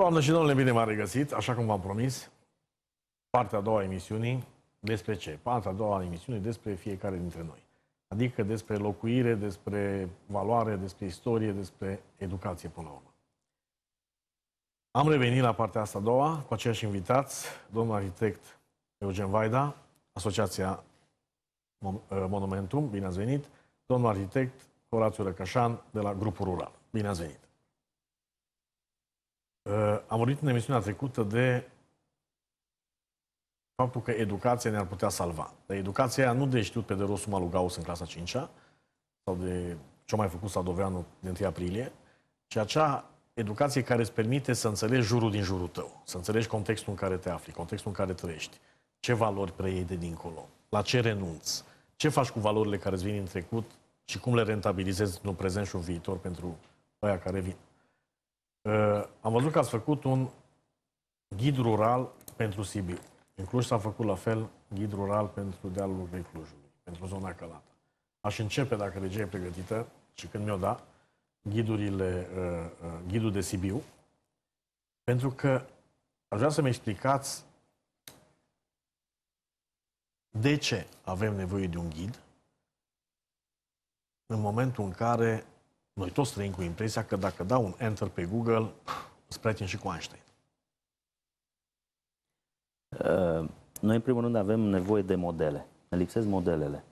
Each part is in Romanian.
Doamne și domnule, bine m am regăsit, așa cum v-am promis, partea a doua a emisiunii despre ce? Partea a doua a emisiunii despre fiecare dintre noi. Adică despre locuire, despre valoare, despre istorie, despre educație până la urmă. Am revenit la partea asta a doua cu aceiași invitați, domnul arhitect Eugen Vaida, Asociația eh, Monumentum, bine ați venit, domnul arhitect Horațiu Răcășan de la Grupul Rural. Bine ați venit! Eh, am vorbit în emisiunea trecută de faptul că educația ne-ar putea salva. Dar educația nu de știut pe de rosul Gauss în clasa 5-a, sau de ce mai făcut Sadoveanu de 1 aprilie, ci acea educație care îți permite să înțelegi jurul din jurul tău, să înțelegi contextul în care te afli, contextul în care trăiești, ce valori preiei de dincolo, la ce renunți, ce faci cu valorile care îți vin în trecut și cum le rentabilizezi în prezent și în viitor pentru aia care vin. Eh, am văzut că ați făcut un ghid rural pentru Sibiu. În Cluj s-a făcut la fel ghid rural pentru dealul Clujului, pentru zona Călata. Aș începe, dacă regia e pregătită și când mi-o da, ghidurile, uh, uh, ghidul de Sibiu, pentru că aș vrea să-mi explicați de ce avem nevoie de un ghid în momentul în care noi toți trăim cu impresia că dacă dau un enter pe Google, îți prieten și cu Einstein. Uh, noi, în primul rând, avem nevoie de modele. Ne lipsesc modelele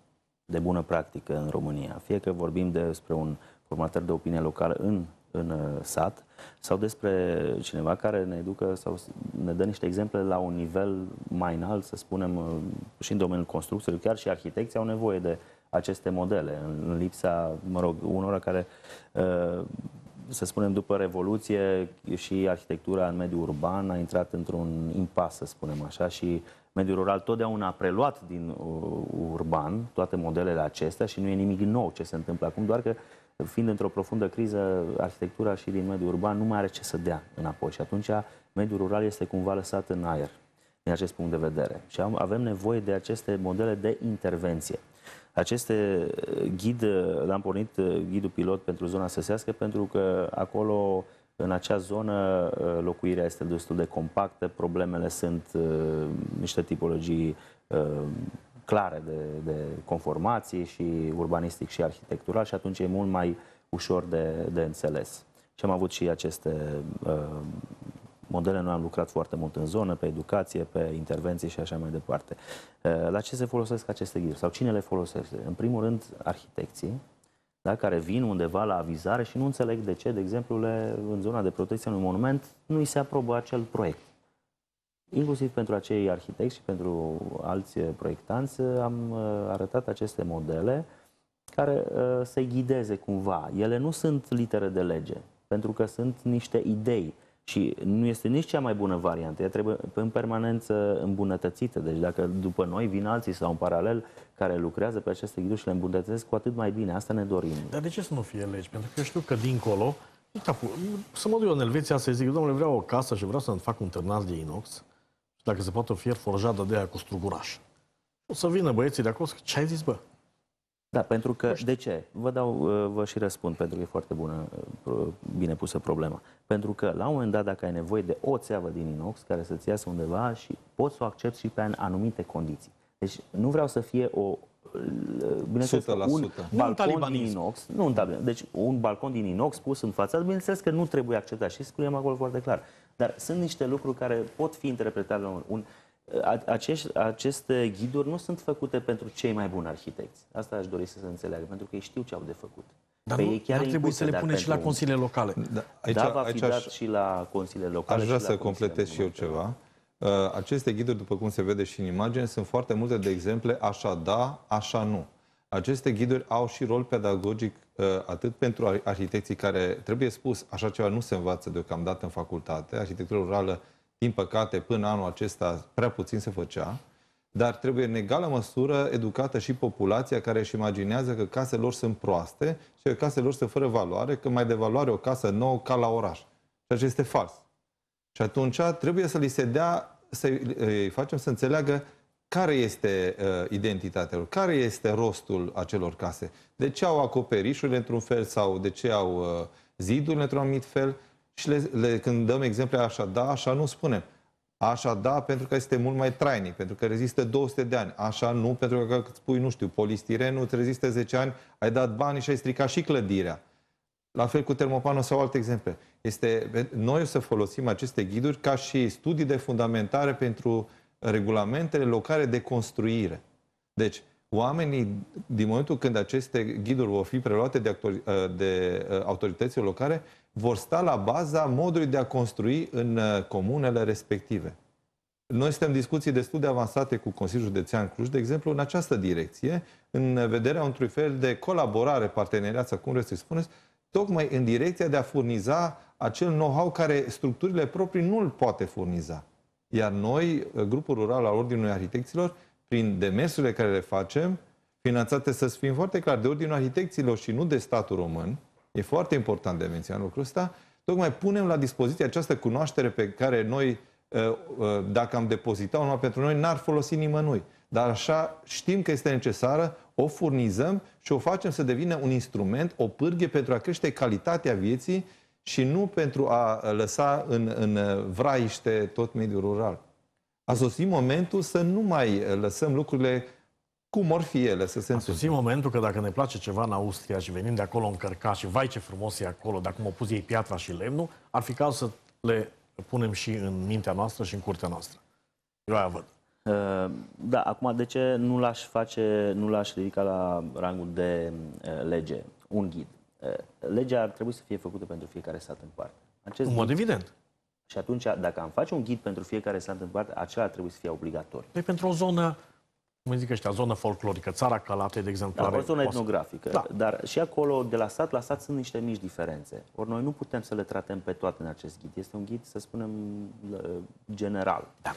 de bună practică în România. Fie că vorbim despre un formator de opinie local în, în uh, sat sau despre cineva care ne educă sau ne dă niște exemple la un nivel mai înalt, să spunem, uh, și în domeniul construcțiilor, chiar și arhitecții au nevoie de aceste modele, în lipsa, mă rog, unora care, uh, să spunem, după Revoluție și arhitectura în mediul urban a intrat într-un impas, să spunem așa, și mediul rural totdeauna a preluat din uh, urban toate modelele acestea și nu e nimic nou ce se întâmplă acum, doar că fiind într-o profundă criză, arhitectura și din mediul urban nu mai are ce să dea înapoi și atunci mediul rural este cumva lăsat în aer din acest punct de vedere și avem nevoie de aceste modele de intervenție. Aceste uh, ghid, uh, l-am pornit uh, ghidul pilot pentru zona săsească, pentru că acolo, în acea zonă, locuirea este destul de compactă, problemele sunt niște tipologii clare de, de conformații și urbanistic și arhitectural și atunci e mult mai ușor de, de înțeles. Și am avut și aceste uh, modele. Noi am lucrat foarte mult în zonă, pe educație, pe intervenții și așa mai departe. Eh, la ce se folosesc aceste ghiduri sau cine le folosește? În primul rând, arhitecții, da, care vin undeva la avizare și nu înțeleg de ce, de exemplu, le, în zona de protecție unui monument nu îi se aprobă acel proiect. Inclusiv pentru acei arhitecți și pentru alți proiectanți eh, am eh, arătat aceste modele care se i ghideze cumva. Ele nu sunt litere de lege, pentru că sunt niște idei și nu este nici cea mai bună variantă. Ea trebuie în permanență îmbunătățită. Deci dacă după noi vin alții sau în paralel care lucrează pe aceste ghiduri și le îmbunătățesc, cu atât mai bine. Asta ne dorim. Dar de ce să nu fie legi? Pentru că eu știu că dincolo, să mă duc în Elveția să zic, domnule, vreau o casă și vreau să-mi fac un ternal de inox și dacă se poate o fier forjat de aia cu struguraș. O să vină băieții de acolo să ce ai zis, bă? Da, pentru că, de ce? Vă dau, uh, vă și răspund, pentru că e foarte bună, uh, bine pusă problema. Pentru că, la un moment dat, dacă ai nevoie de o țeavă din inox care să-ți iasă undeva și poți să o accepti și pe anumite condiții. Deci nu vreau să fie o uh, bineînțeles, 100%. un balcon nu din inox, nu un taliban, deci un balcon din inox pus în fața, bineînțeles că nu trebuie acceptat și scriem acolo foarte clar. Dar sunt niște lucruri care pot fi interpretate la un, un acești, aceste ghiduri nu sunt făcute pentru cei mai buni arhitecți. Asta aș dori să se înțeleagă, pentru că ei știu ce au de făcut. Dar păi nu, chiar ar trebui să le pune și la consiliile locale. Da, da aici, da va fi aici dat și la consiliile locale. Aș vrea să completez și eu ceva. Uh, aceste ghiduri, după cum se vede și în imagine, sunt foarte multe de exemple așa da, așa nu. Aceste ghiduri au și rol pedagogic uh, atât pentru arhitecții care, trebuie spus, așa ceva nu se învață deocamdată în facultate. Arhitectura rurală din păcate, până anul acesta prea puțin se făcea, dar trebuie în egală măsură educată și populația care își imaginează că casele lor sunt proaste și că casele lor sunt fără valoare, că mai de valoare o casă nouă ca la oraș. Ceea ce este fals. Și atunci trebuie să li se dea, să îi facem să înțeleagă care este uh, identitatea lor, care este rostul acelor case, de ce au acoperișuri într-un fel sau de ce au uh, ziduri într-un anumit fel, și le, le, când dăm exemple așa da, așa nu spunem. Așa da, pentru că este mult mai trainic, pentru că rezistă 200 de ani. Așa nu, pentru că când spui nu știu, polistirenul, îți rezistă 10 ani, ai dat bani și ai stricat și clădirea. La fel cu termopanul sau alte exemple. Este, noi o să folosim aceste ghiduri ca și studii de fundamentare pentru regulamentele locale de construire. Deci, oamenii, din momentul când aceste ghiduri vor fi preluate de, actori, de autoritățile locale, vor sta la baza modului de a construi în uh, comunele respective. Noi suntem în discuții destul de avansate cu Consiliul Județean Cluj, de exemplu, în această direcție, în vederea unui fel de colaborare, parteneriat, cum vreți să-i spuneți, tocmai în direcția de a furniza acel know-how care structurile proprii nu îl poate furniza. Iar noi, uh, grupul rural al Ordinului Arhitecților, prin demersurile care le facem, finanțate, să fim foarte clar, de Ordinul Arhitecților și nu de statul român, E foarte important de menționat lucrul ăsta. Tocmai punem la dispoziție această cunoaștere pe care noi, ă, ă, dacă am depozitat numai pentru noi, n-ar folosi nimănui. Dar așa știm că este necesară, o furnizăm și o facem să devină un instrument, o pârghie pentru a crește calitatea vieții și nu pentru a lăsa în, în vraiște tot mediul rural. A sosit momentul să nu mai lăsăm lucrurile cum or fi ele să se întâmple. momentul că dacă ne place ceva în Austria și venim de acolo încărcat și vai ce frumos e acolo, dacă cum au pus ei piatra și lemnul, ar fi caz să le punem și în mintea noastră și în curtea noastră. Eu aia văd. Uh, da, acum de ce nu l-aș face, nu l-aș ridica la rangul de uh, lege, un ghid? Uh, legea ar trebui să fie făcută pentru fiecare stat în parte. Acest în mod ghid... evident. Și atunci, dacă am face un ghid pentru fiecare stat în parte, acela ar trebui să fie obligatoriu. Păi pentru o zonă cum zic ăștia, zonă folclorică, țara calate, de exemplu. Da, o zonă etnografică, da. dar și acolo, de la sat la sat, sunt niște mici diferențe. Ori noi nu putem să le tratăm pe toate în acest ghid. Este un ghid, să spunem, general. Da.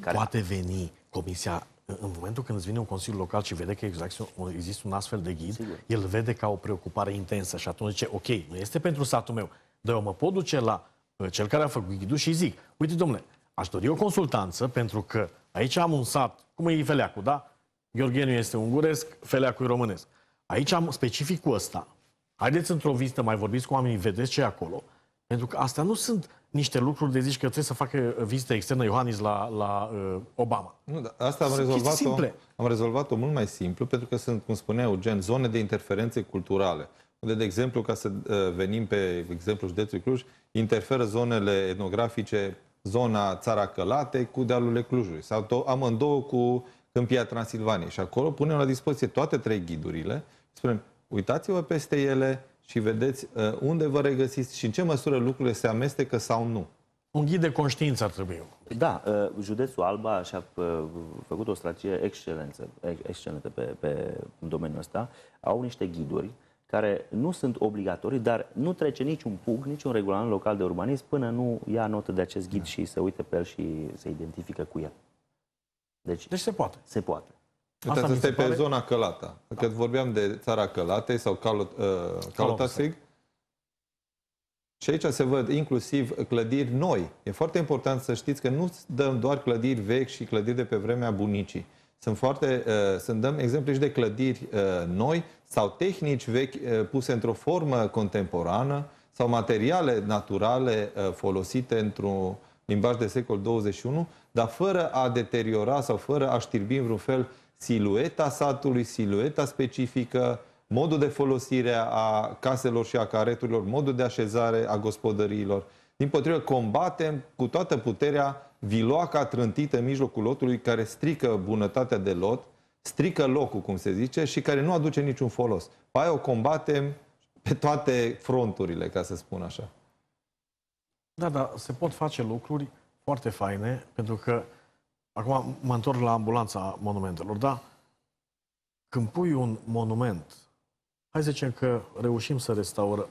Care... Poate veni Comisia în momentul când îți vine un consiliu local și vede că exact există un astfel de ghid, Sigur. el vede ca o preocupare intensă și atunci zice, ok, nu este pentru satul meu, dar eu mă pot duce la uh, cel care a făcut ghidul și zic, uite domnule, aș dori o consultanță pentru că Aici am un sat, cum e Feleacu, da? Gheorgheniu este unguresc, Feleacu e românesc. Aici am specificul ăsta. Haideți într-o vizită, mai vorbiți cu oamenii, vedeți ce e acolo. Pentru că astea nu sunt niște lucruri de zici că trebuie să facă vizită externă Iohannis la, la uh, Obama. Nu, da, asta am rezolvat-o, am rezolvat-o mult mai simplu, pentru că sunt, cum spunea Eugen, zone de interferențe culturale. Unde, de exemplu, ca să uh, venim pe exemplu județului Cluj, interferă zonele etnografice zona Țara Călate cu dealurile Clujului sau amândouă cu Câmpia Transilvaniei. Și acolo punem la dispoziție toate trei ghidurile, spunem, uitați-vă peste ele și vedeți uh, unde vă regăsiți și în ce măsură lucrurile se amestecă sau nu. Un ghid de conștiință ar trebui. Da, uh, județul Alba și-a uh, făcut o strategie excelentă excelentă pe, pe domeniul ăsta. Au niște ghiduri uh, care nu sunt obligatorii, dar nu trece niciun PUG, niciun regulament local de urbanism până nu ia notă de acest ghid da. și se uită pe el și se identifică cu el. Deci, deci se poate. Se poate. Asta să stai pe pare... zona Călata. Da. Când vorbeam de țara Călatei sau Calot, uh, ă, Calotasig, și aici se văd inclusiv clădiri noi. E foarte important să știți că nu dăm doar clădiri vechi și clădiri de pe vremea bunicii sunt foarte, uh, să dăm exemple și de clădiri uh, noi sau tehnici vechi uh, puse într-o formă contemporană sau materiale naturale uh, folosite într-un limbaj de secol 21, dar fără a deteriora sau fără a știrbi în vreun fel silueta satului, silueta specifică, modul de folosire a caselor și a careturilor, modul de așezare a gospodăriilor. Din potrivă, combatem cu toată puterea viloaca trântită în mijlocul lotului care strică bunătatea de lot, strică locul, cum se zice, și care nu aduce niciun folos. Pe aia o combatem pe toate fronturile, ca să spun așa. Da, da, se pot face lucruri foarte faine, pentru că acum mă întorc la ambulanța monumentelor, da? Când pui un monument, hai să zicem că reușim să restaurăm,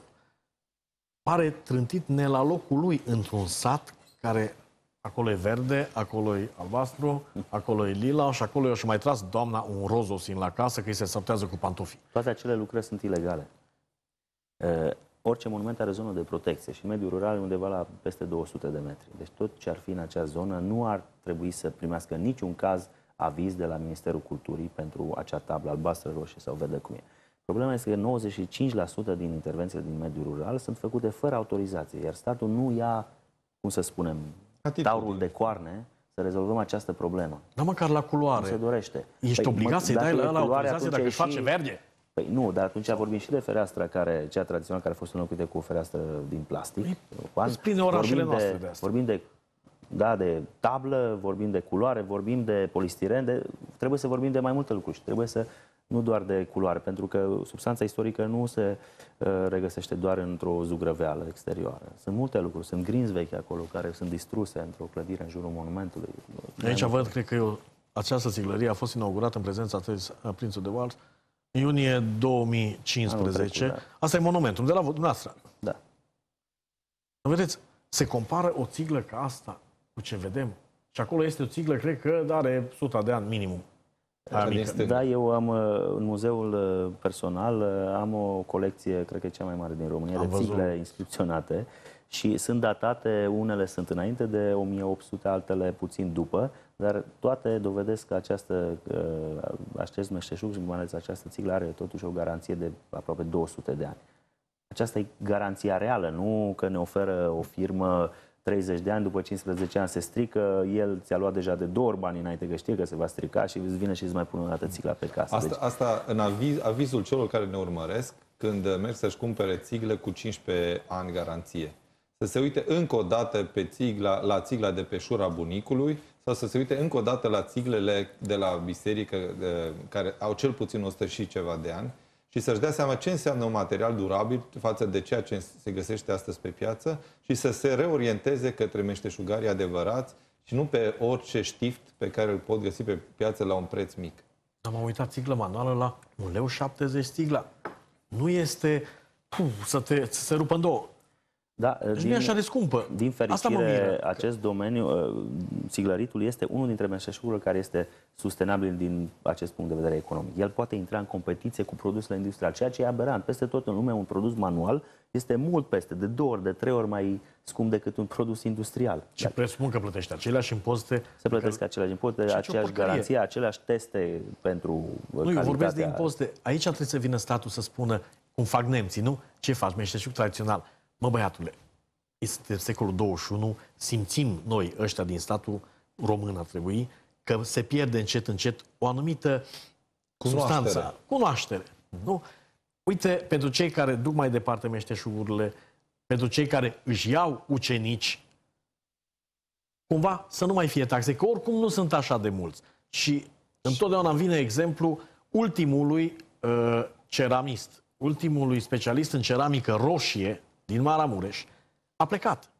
pare trântit ne la locul lui într-un sat care Acolo e verde, acolo e albastru, acolo e lila și acolo eu și mai tras doamna un rozosin la casă că îi se sărtează cu pantofii. Toate acele lucrări sunt ilegale. E, orice monument are zonă de protecție și mediul rural e undeva la peste 200 de metri. Deci tot ce ar fi în acea zonă nu ar trebui să primească niciun caz aviz de la Ministerul Culturii pentru acea tablă albastră, roșie sau verde cum e. Problema este că 95% din intervențiile din mediul rural sunt făcute fără autorizație, iar statul nu ia, cum să spunem, Atitudine. taurul de coarne, să rezolvăm această problemă. Dar măcar la culoare. Nu se dorește. Ești păi, obligat să-i dai la ăla autorizație dacă și... face verde. Păi nu, dar atunci vorbim și de fereastra care, cea tradițională care a fost înlocuită cu o fereastră din plastic. Păi, Îți orașele vorbim noastre de, de asta. Vorbim de, da, de tablă, vorbim de culoare, vorbim de polistiren, de, trebuie să vorbim de mai multe lucruri și trebuie să nu doar de culoare, pentru că substanța istorică nu se uh, regăsește doar într-o zugrăveală exterioară. Sunt multe lucruri, sunt grinzi vechi acolo care sunt distruse într-o clădire în jurul monumentului. Aici văd, cred că eu, această țiglărie a fost inaugurată în prezența prințului de Wals în iunie 2015. Trecut, da. Asta e monumentul, de la dumneavoastră. Da. Vedeți, se compară o țiglă ca asta cu ce vedem. Și acolo este o țiglă, cred că are 100 de ani minimum. Adică, da, eu am uh, în muzeul uh, personal uh, am o colecție, cred că e cea mai mare din România, am de văzut. țigle inscripționate și sunt datate, unele sunt înainte de 1800, altele puțin după, dar toate dovedesc că această, acest meșteșug și mai ales această țiglă are totuși o garanție de aproape 200 de ani. Aceasta e garanția reală, nu că ne oferă o firmă uh, 30 de ani, după 15 ani se strică, el ți-a luat deja de două ori bani înainte că știe că se va strica și îți vine și îți mai pune o dată țigla pe casă. Asta, deci... asta în aviz, avizul celor care ne urmăresc, când merg să-și cumpere țigle cu 15 ani garanție. Să se uite încă o dată pe țigla, la țigla de pe șura bunicului sau să se uite încă o dată la țiglele de la biserică de, care au cel puțin 100 și ceva de ani și să-și dea seama ce înseamnă un material durabil față de ceea ce se găsește astăzi pe piață și să se reorienteze către meșteșugarii adevărați și nu pe orice știft pe care îl pot găsi pe piață la un preț mic. Am uitat sticlă manuală la 1,70 leu sticla. Nu este puf, să, te, să se rupă în două. Da, deci din, nu e așa de scumpă. Din fericire, Asta mă miră. acest domeniu, uh, siglăritul este unul dintre meșteșugurile care este sustenabil din acest punct de vedere economic. El poate intra în competiție cu produsele industriale, ceea ce e aberant. Peste tot în lume un produs manual este mult peste, de două ori, de trei ori mai scump decât un produs industrial. Și Dar presupun că plătește aceleași impozite. Se plătesc care... aceleași impozite, aceeași garanție, aceleași teste pentru uh, Nu, eu vorbesc de impozite. Aici trebuie să vină statul să spună, cum fac nemții, nu? Ce faci, meșteșug tradițional? Mă, băiatule, este secolul 21, simțim noi ăștia din statul român ar trebui, că se pierde încet, încet o anumită cunoaștere. substanță, cunoaștere. Nu? Uite, pentru cei care duc mai departe meșteșugurile, pentru cei care își iau ucenici, cumva să nu mai fie taxe, că oricum nu sunt așa de mulți. Și întotdeauna vine exemplu ultimului uh, ceramist, ultimului specialist în ceramică roșie din Maramureș, a plecat.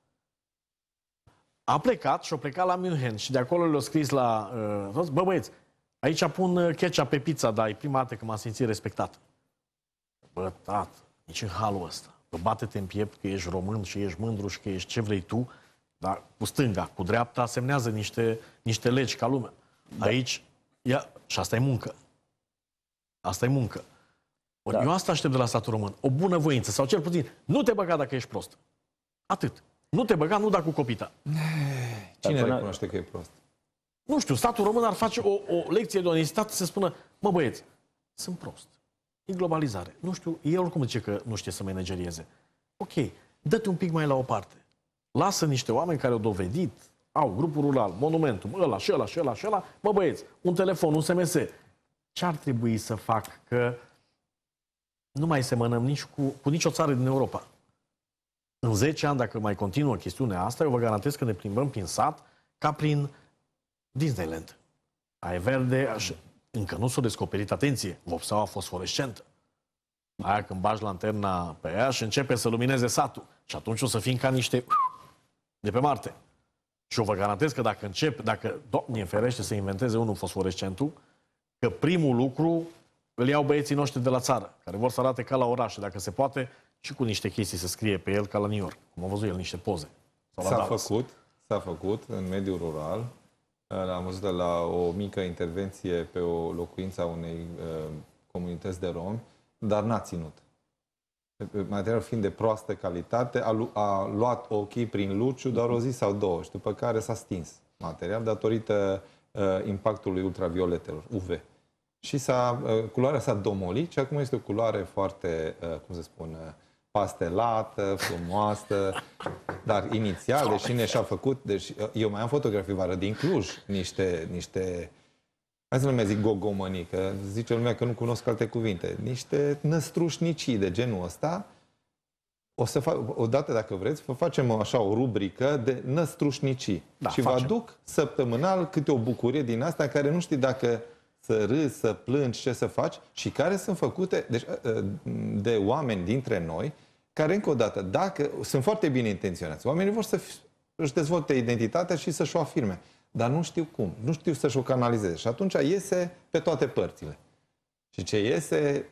A plecat și a plecat la München și de acolo le-a scris la uh, bă băieți, aici pun uh, ketchup pe pizza, dar e prima dată că m-am simțit respectat. Bă, tat, nici în halul ăsta. Bă, bate-te în piept că ești român și ești mândru și că ești ce vrei tu, dar cu stânga, cu dreapta, semnează niște, niște legi ca lumea. Da. Aici, ia, și asta e muncă. Asta e muncă. Ori da. eu asta aștept de la statul român. O bună voință sau cel puțin nu te băga dacă ești prost. Atât. Nu te băga, nu da cu copita. Cine până... recunoaște că e prost? Nu știu, statul român ar face o, o lecție de onestitate să spună, mă băieți, sunt prost. E globalizare. Nu știu, el oricum zice că nu știe să managerieze. Ok, dă-te un pic mai la o parte. Lasă niște oameni care au dovedit, au grupul rural, monumentul. ăla și ăla și ăla și ăla, mă băieți, un telefon, un SMS. Ce ar trebui să fac că nu mai semănăm nici cu, cu nicio țară din Europa. În 10 ani, dacă mai continuă chestiunea asta, eu vă garantez că ne plimbăm prin sat ca prin Disneyland. Ai verde, așa. Încă nu s-a descoperit, atenție, vopseaua fosforescentă. Aia când bagi lanterna pe ea și începe să lumineze satul. Și atunci o să fim ca niște de pe Marte. Și eu vă garantez că dacă încep, dacă Doamne ferește să inventeze unul fosforescentul, că primul lucru îl iau băieții noștri de la țară, care vor să arate ca la orașe, dacă se poate, și cu niște chestii să scrie pe el ca la New York. Cum a văzut el niște poze. S-a făcut, s-a făcut în mediul rural. L-am văzut de la o mică intervenție pe o locuință a unei uh, comunități de romi, dar n-a ținut. Materialul fiind de proastă calitate, a, lu- a luat ochii prin luciu doar o zi sau două și după care s-a stins material datorită uh, impactului ultravioletelor, UV și s-a, uh, culoarea s-a domolit și acum este o culoare foarte, uh, cum să spun, uh, pastelată, frumoasă, dar inițial, deși ne și-a făcut, deci eu mai am fotografii vară din Cluj, niște, niște hai să nu mai zic gogomănii, că zice lumea că nu cunosc alte cuvinte, niște năstrușnicii de genul ăsta, o să fac, odată dacă vreți, vă facem așa o rubrică de năstrușnicii. Da, și facem. vă aduc săptămânal câte o bucurie din asta care nu știi dacă să râzi, să plângi, ce să faci și care sunt făcute deci, ă, ă, de oameni dintre noi care, încă o dată, dacă sunt foarte bine intenționați, oamenii vor să își dezvolte identitatea și să-și o afirme, dar nu știu cum, nu știu să-și o canalizeze. Și atunci iese pe toate părțile. Și ce iese,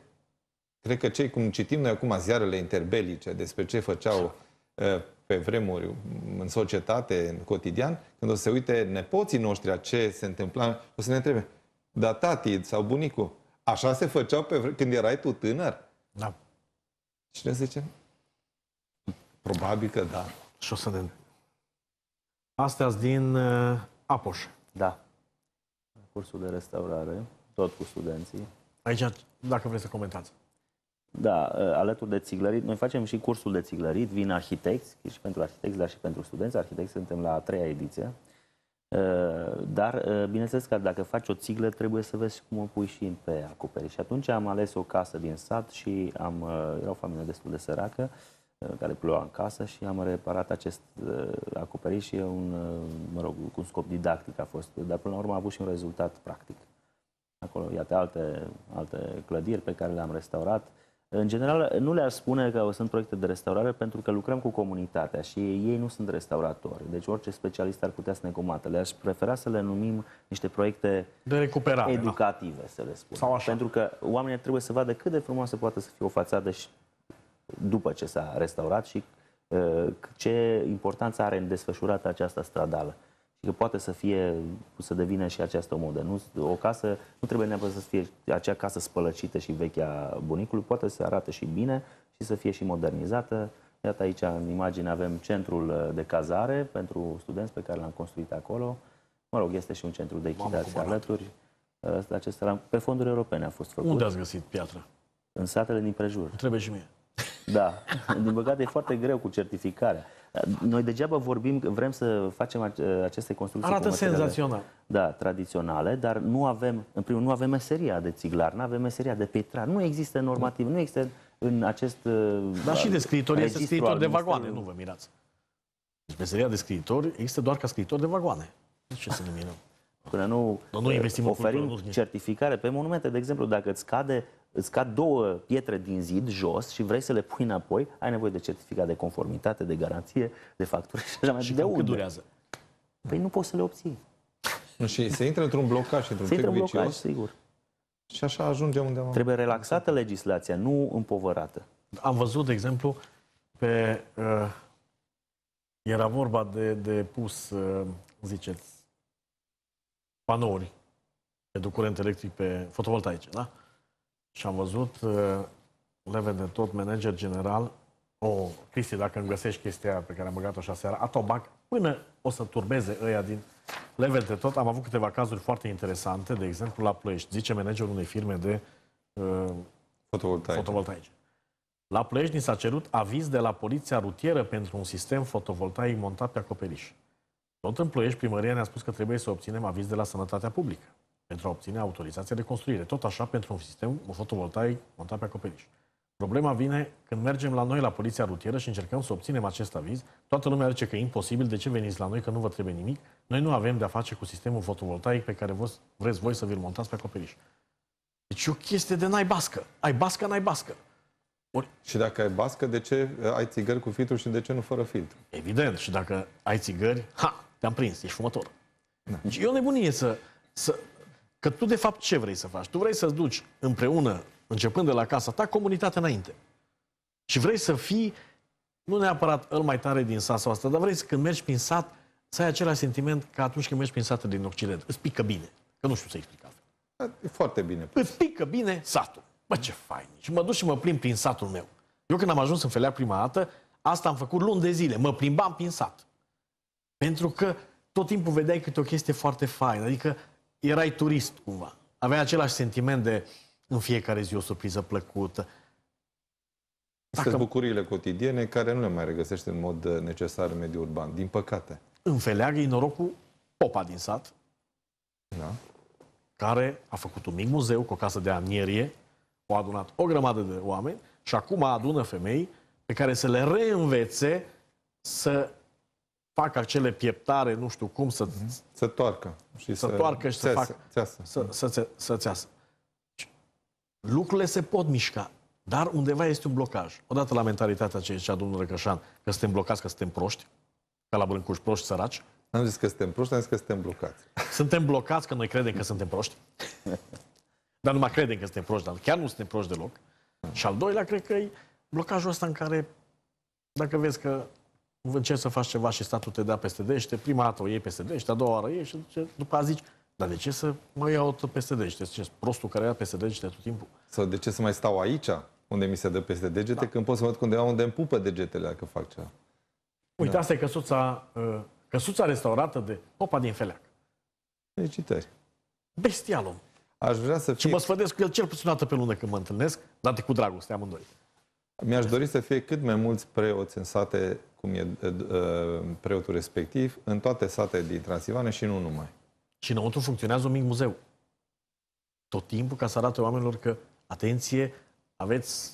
cred că cei cum citim noi acum ziarele interbelice despre ce făceau ă, pe vremuri în societate, în cotidian, când o să se uite nepoții noștri a ce se întâmpla, o să ne întrebe, da tati sau bunicu. Așa se făceau pe, când erai tu tânăr? Da. Și ne zice, probabil că da. Și o să ne... Astea din uh, Apoș. Da. Cursul de restaurare, tot cu studenții. Aici, dacă vreți să comentați. Da, uh, alături de țiglărit, noi facem și cursul de țiglărit, vin arhitecți, și pentru arhitecți, dar și pentru studenți. Arhitecți suntem la a treia ediție, Ă, dar, ă, bineînțeles că dacă faci o țiglă, trebuie să vezi cum o pui și pe acoperiș. Și atunci am ales o casă din sat și am, ă, era o familie destul de săracă, care ploua în casă și am reparat acest acoperiș și un, mă rog, cu un scop didactic a fost, dar până la urmă a avut și un rezultat practic. Acolo, iată, alte, alte clădiri pe care le-am restaurat, în general, nu le-aș spune că sunt proiecte de restaurare pentru că lucrăm cu comunitatea și ei nu sunt restauratori. Deci orice specialist ar putea să ne comată. Le-aș prefera să le numim niște proiecte de recuperare, educative, da. să le spun. Sau așa. Pentru că oamenii trebuie să vadă cât de frumoasă poate să fie o fațadă și după ce s-a restaurat și uh, ce importanță are în desfășurată această stradală că poate să fie, să devină și această o modă. Nu, o casă nu trebuie neapărat să fie acea casă spălăcită și vechea bunicului, poate să arate și bine și să fie și modernizată. Iată aici în imagine avem centrul uh, de cazare pentru studenți pe care l-am construit acolo. Mă rog, este și un centru de echitație alături. Acesta pe fonduri europene a fost făcut. Unde ați găsit piatra? În satele din prejur. Trebuie și mie. Da. Din păcate e foarte greu cu certificarea. Noi degeaba vorbim că vrem să facem aceste construcții Arată senzațional. Da, tradiționale, dar nu avem, în primul nu avem meseria de țiglar, nu avem meseria de petrar, nu există normativ, nu există în acest... Uh, dar și de scriitor este scriitor de vagoane, nu vă mirați. Deci meseria de scriitor există doar ca scriitor de vagoane. De ce să ne mirăm? Până nu, Dar nu investim oferim cultură, nu certificare pe monumente, de exemplu, dacă îți cade îți cad două pietre din zid jos și vrei să le pui înapoi, ai nevoie de certificat de conformitate, de garanție, de factură și așa mai departe. De unde? Cât durează? Păi nu poți să le obții. Nu, și se intră într-un blocaj, într-un cerc blocaj, vicios. sigur. Și așa ajungem unde am... Trebuie relaxată legislația, nu împovărată. Am văzut, de exemplu, pe... Uh, era vorba de, de pus, uh, ziceți, panouri pentru curent electric pe fotovoltaice, da? Și am văzut, uh, leve de tot, manager general, o, oh, Cristi, dacă îmi găsești chestia pe care am băgat-o așa seara, atobac, până o să turbeze ăia din level de tot, am avut câteva cazuri foarte interesante, de exemplu la Ploiești, zice managerul unei firme de uh, fotovoltaice. fotovoltaice. La Ploiești ni s-a cerut aviz de la poliția rutieră pentru un sistem fotovoltaic montat pe acoperiș. Tot în Ploiești, primăria ne-a spus că trebuie să obținem aviz de la sănătatea publică pentru a obține autorizația de construire. Tot așa pentru un sistem fotovoltaic montat pe acoperiș. Problema vine când mergem la noi la poliția rutieră și încercăm să obținem acest aviz. Toată lumea zice că e imposibil, de ce veniți la noi, că nu vă trebuie nimic. Noi nu avem de-a face cu sistemul fotovoltaic pe care vreți voi să vi-l montați pe acoperiș. Deci e o chestie de naibască. Ai bască, n-ai bască. Ori... Și dacă ai bască, de ce ai țigări cu filtru și de ce nu fără filtru? Evident. Și dacă ai țigări, ha, te-am prins, ești fumător. Da. Deci e o nebunie să, să, Că tu, de fapt, ce vrei să faci? Tu vrei să-ți duci împreună, începând de la casa ta, comunitatea înainte. Și vrei să fii, nu neapărat îl mai tare din satul asta, dar vrei să când mergi prin sat, să ai același sentiment ca atunci când mergi prin satul din Occident. Îți pică bine. Că nu știu să explic asta. Da, e foarte bine. Pus. Îți pică bine satul. Bă, ce fain. Și mă duc și mă plimb prin satul meu. Eu când am ajuns în Felea prima dată, asta am făcut luni de zile. Mă plimbam prin sat. Pentru că tot timpul vedeai câte o chestie foarte faină. Adică erai turist cumva. Aveai același sentiment de în fiecare zi o surpriză plăcută. Dacă... Sunt bucuriile cotidiene care nu le mai regăsește în mod uh, necesar în mediul urban, din păcate. În Feleagă e norocul popa din sat, da. care a făcut un mic muzeu cu o casă de amierie, a adunat o grămadă de oameni și acum adună femei pe care să le reînvețe să fac acele pieptare, nu știu cum, să... Mhm. Să toarcă. Și să, să toarcă și țeasă, să facă... Țeasă. Să, să, să, să țeasă. Lucrurile se pot mișca, dar undeva este un blocaj. Odată la mentalitatea ce zicea domnul Răcășan, că suntem blocați, că suntem proști, ca la Brâncuș, proști săraci. Am zis că suntem proști, am zis că suntem blocați. Suntem blocați că noi credem că suntem proști. dar nu mai credem că suntem proști, dar chiar nu suntem proști deloc. Ah. Și al doilea, cred că e blocajul ăsta în care, dacă vezi că încerci să faci ceva și statul te dea peste și prima dată o iei peste dește, a doua oară iei și după a zici, dar de ce să mai iau tot peste dește? Ce prostul care ia peste dește tot timpul? Sau de ce să mai stau aici, unde mi se dă peste degete, da. când pot să mă duc undeva unde îmi pupă degetele dacă fac ceva? Uite, da. asta e căsuța, uh, căsuța restaurată de Popa din Feleac. Felicitări. Bestial om. Aș vrea să fie... Și mă sfădesc cu el cel puțin pe lună când mă întâlnesc, dar cu dragoste amândoi. Mi-aș dori să fie cât mai mulți preoți în sate cum e preotul respectiv, în toate satele din Transilvania și nu numai. Și înăuntru funcționează un mic muzeu. Tot timpul ca să arate oamenilor că, atenție, aveți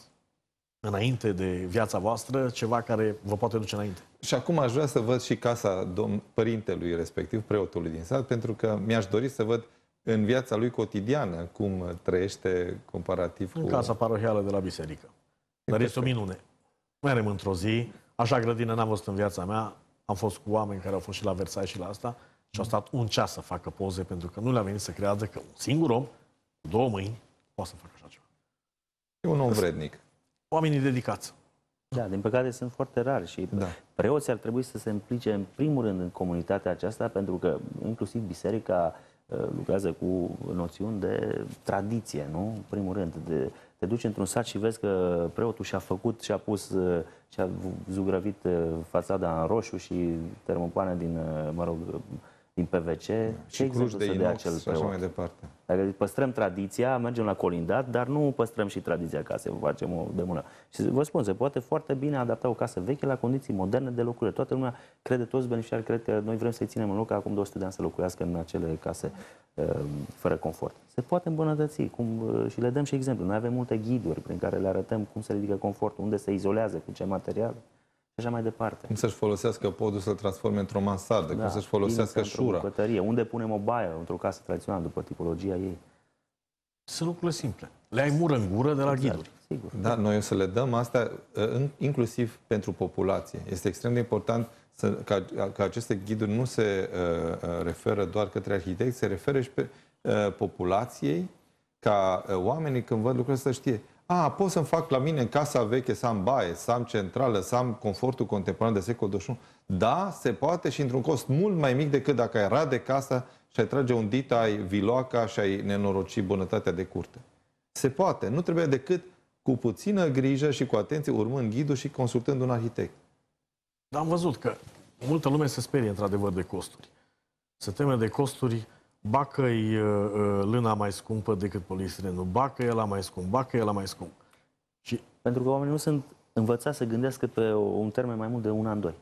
înainte de viața voastră ceva care vă poate duce înainte. Și acum aș vrea să văd și casa domn, părintelui respectiv, preotului din sat, pentru că mi-aș dori să văd în viața lui cotidiană cum trăiește comparativ în cu... În casa parohială de la biserică. Dar este o minune. Merem într-o zi, Așa grădină n-am văzut în viața mea. Am fost cu oameni care au fost și la Versailles și la asta și au stat un ceas să facă poze pentru că nu le-a venit să creadă că un singur om, cu două mâini, poate să facă așa ceva. E un om vrednic. Oamenii dedicați. Da, din păcate sunt foarte rari și da. preoții ar trebui să se implice în primul rând în comunitatea aceasta pentru că inclusiv biserica uh, lucrează cu noțiuni de tradiție, nu? În primul rând, de te duci într-un sat și vezi că preotul și-a făcut și-a pus uh, și-a zugrăvit uh, fațada în roșu și termopane din, uh, mă rog, din PVC. Da. Ce exemplu de să dea acel și Așa mai departe. Dacă păstrăm tradiția, mergem la colindat, dar nu păstrăm și tradiția casei. facem o de mână. Și vă spun, se poate foarte bine adapta o casă veche la condiții moderne de locuire. Toată lumea crede, toți beneficiarii cred că noi vrem să-i ținem în loc acum 200 de ani să locuiască în acele case ehm, fără confort. Se poate îmbunătăți cum, eh, și le dăm și exemplu. Noi avem multe ghiduri prin care le arătăm cum se ridică confortul, unde se izolează, cu ce material așa mai departe. Cum să-și folosească podul să-l transforme într-o mansardă, da, cum să-și folosească șura. Bucătărie. Unde punem o baie într-o casă tradițională, după tipologia ei? Sunt lucruri simple. Le ai mură în gură de la exact, ghiduri. Sigur. Da, noi o să le dăm asta ă, inclusiv pentru populație. Este extrem de important să, ca, ca aceste ghiduri nu se uh, referă doar către arhitecți, se referă și pe uh, populației, ca uh, oamenii când văd lucrurile să știe a, pot să-mi fac la mine în casa veche să am baie, să am centrală, să am confortul contemporan de secol 21. Da, se poate și într-un cost mult mai mic decât dacă ai rade casa și ai trage un dita, ai viloaca și ai nenoroci bunătatea de curte. Se poate, nu trebuie decât cu puțină grijă și cu atenție urmând ghidul și consultând un arhitect. Dar am văzut că multă lume se sperie într-adevăr de costuri. Se teme de costuri bacă-i uh, uh, lâna mai scumpă decât polistirenul, bacă-i la mai scump, bacă-i la mai scump. Și... Pentru că oamenii nu sunt învățați să gândească pe un termen mai mult de un an, doi.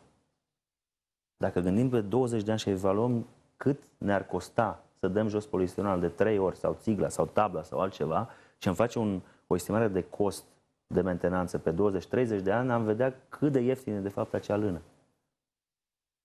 Dacă gândim pe 20 de ani și evaluăm cât ne-ar costa să dăm jos polistirenul de 3 ori sau țigla sau tabla sau altceva și îmi face un, o estimare de cost de mentenanță pe 20-30 de ani, am vedea cât de ieftin e de fapt acea lână.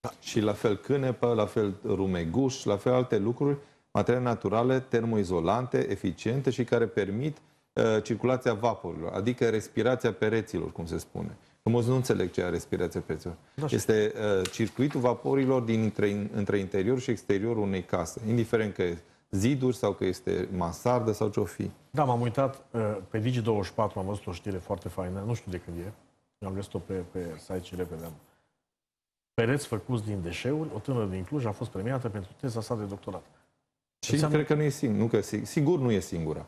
Da. Și la fel cânepă, la fel rumeguș, la fel alte lucruri, materiale naturale, termoizolante, eficiente și care permit uh, circulația vaporilor, adică respirația pereților, cum se spune. Că mulți nu înțeleg ce e respirația pereților. Da, este uh, circuitul vaporilor din între interior și exteriorul unei case, indiferent că e ziduri sau că este masardă sau ce-o fi. Da, m-am uitat uh, pe Digi24, am văzut o știre foarte faină, nu știu de când e, am găsit-o pe, pe site și repede am pereți făcuți din deșeuri, o tânără din Cluj a fost premiată pentru teza sa de doctorat. Și Înseamnă... cred că nu e singur, nu că sigur nu e singura.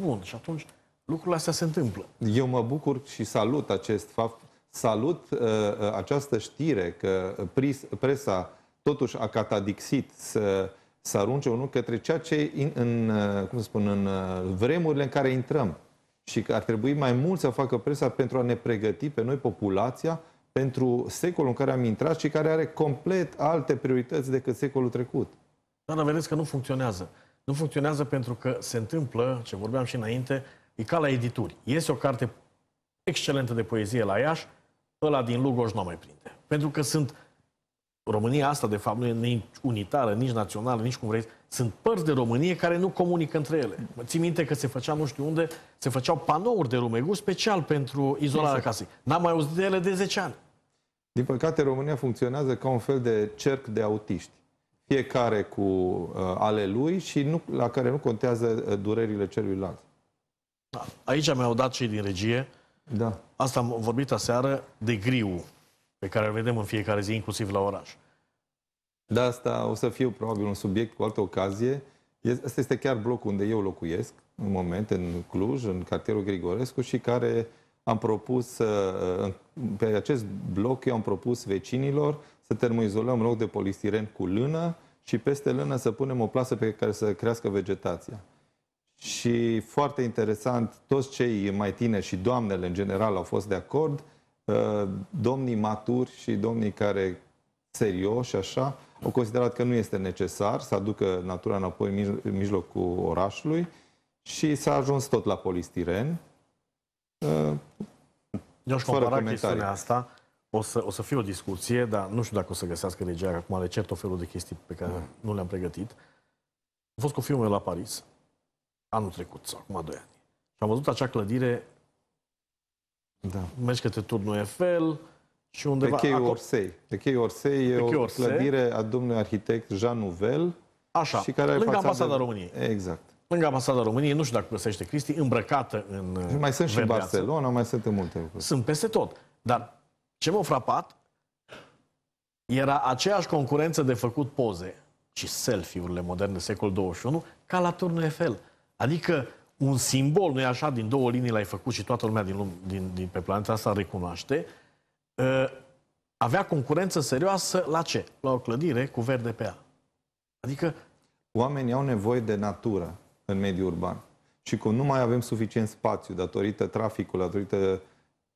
Bun, și atunci lucrurile astea se întâmplă. Eu mă bucur și salut acest fapt, salut uh, uh această știre că pris, presa totuși a catadixit să, să arunce unul către ceea ce in, în, uh, cum să spun, în uh, vremurile în care intrăm. Și că ar trebui mai mult să facă presa pentru a ne pregăti pe noi, populația, pentru secolul în care am intrat și care are complet alte priorități decât secolul trecut. Dar vedeți că nu funcționează. Nu funcționează pentru că se întâmplă, ce vorbeam și înainte, e ca la edituri. Iese o carte excelentă de poezie la Iași, ăla din Lugoj nu mai prinde. Pentru că sunt România asta, de fapt, nu e nici unitară, nici națională, nici cum vrei. Sunt părți de Românie care nu comunică între ele. Mă țin minte că se făcea nu știu unde, se făceau panouri de rumeguri special pentru izolarea exact. casei. N-am mai auzit de ele de 10 ani. Din păcate, România funcționează ca un fel de cerc de autiști. Fiecare cu uh, ale lui și nu, la care nu contează uh, durerile celuilalt. Da. Aici mi-au dat cei din regie. Da. Asta am vorbit aseară de griu pe care îl vedem în fiecare zi, inclusiv la oraș. Da, asta o să fie probabil un subiect cu altă ocazie. Asta este chiar blocul unde eu locuiesc în moment, în Cluj, în cartierul Grigorescu și care am propus, pe acest bloc, eu am propus vecinilor să termoizolăm loc de polistiren cu lână și peste lână să punem o plasă pe care să crească vegetația. Și foarte interesant, toți cei mai tineri și doamnele în general au fost de acord, uh, domnii maturi și domnii care serioși, așa, au considerat că nu este necesar să aducă natura înapoi în mijlocul orașului și s-a ajuns tot la polistiren eu ă, aș fără compara chestiunea asta, o să, o să fie o discuție, dar nu știu dacă o să găsească legea, acum le cert o felul de chestii pe care uh. nu le-am pregătit. Am fost cu fiul meu la Paris, anul trecut sau acum doi ani. Și am văzut acea clădire, da. mergi către turnul Eiffel, și undeva... Pe chei Orsei. Pe chei Orsei e o clădire a domnului arhitect Jean Nouvel. Așa, și care lângă ambasada de... României. Exact lângă ambasada României, nu știu dacă găsește Cristi, îmbrăcată în uh, Mai sunt și în Barcelona, mai sunt în multe lucruri. Sunt peste tot. Dar ce m-a frapat era aceeași concurență de făcut poze și selfie-urile moderne secolul 21 ca la turnul Eiffel. Adică un simbol, nu e așa, din două linii l-ai făcut și toată lumea din, lume, din, din pe planeta asta recunoaște, uh, avea concurență serioasă la ce? La o clădire cu verde pe ea. Adică... Oamenii au nevoie de natură în mediul urban. Și cum nu mai avem suficient spațiu datorită traficului, datorită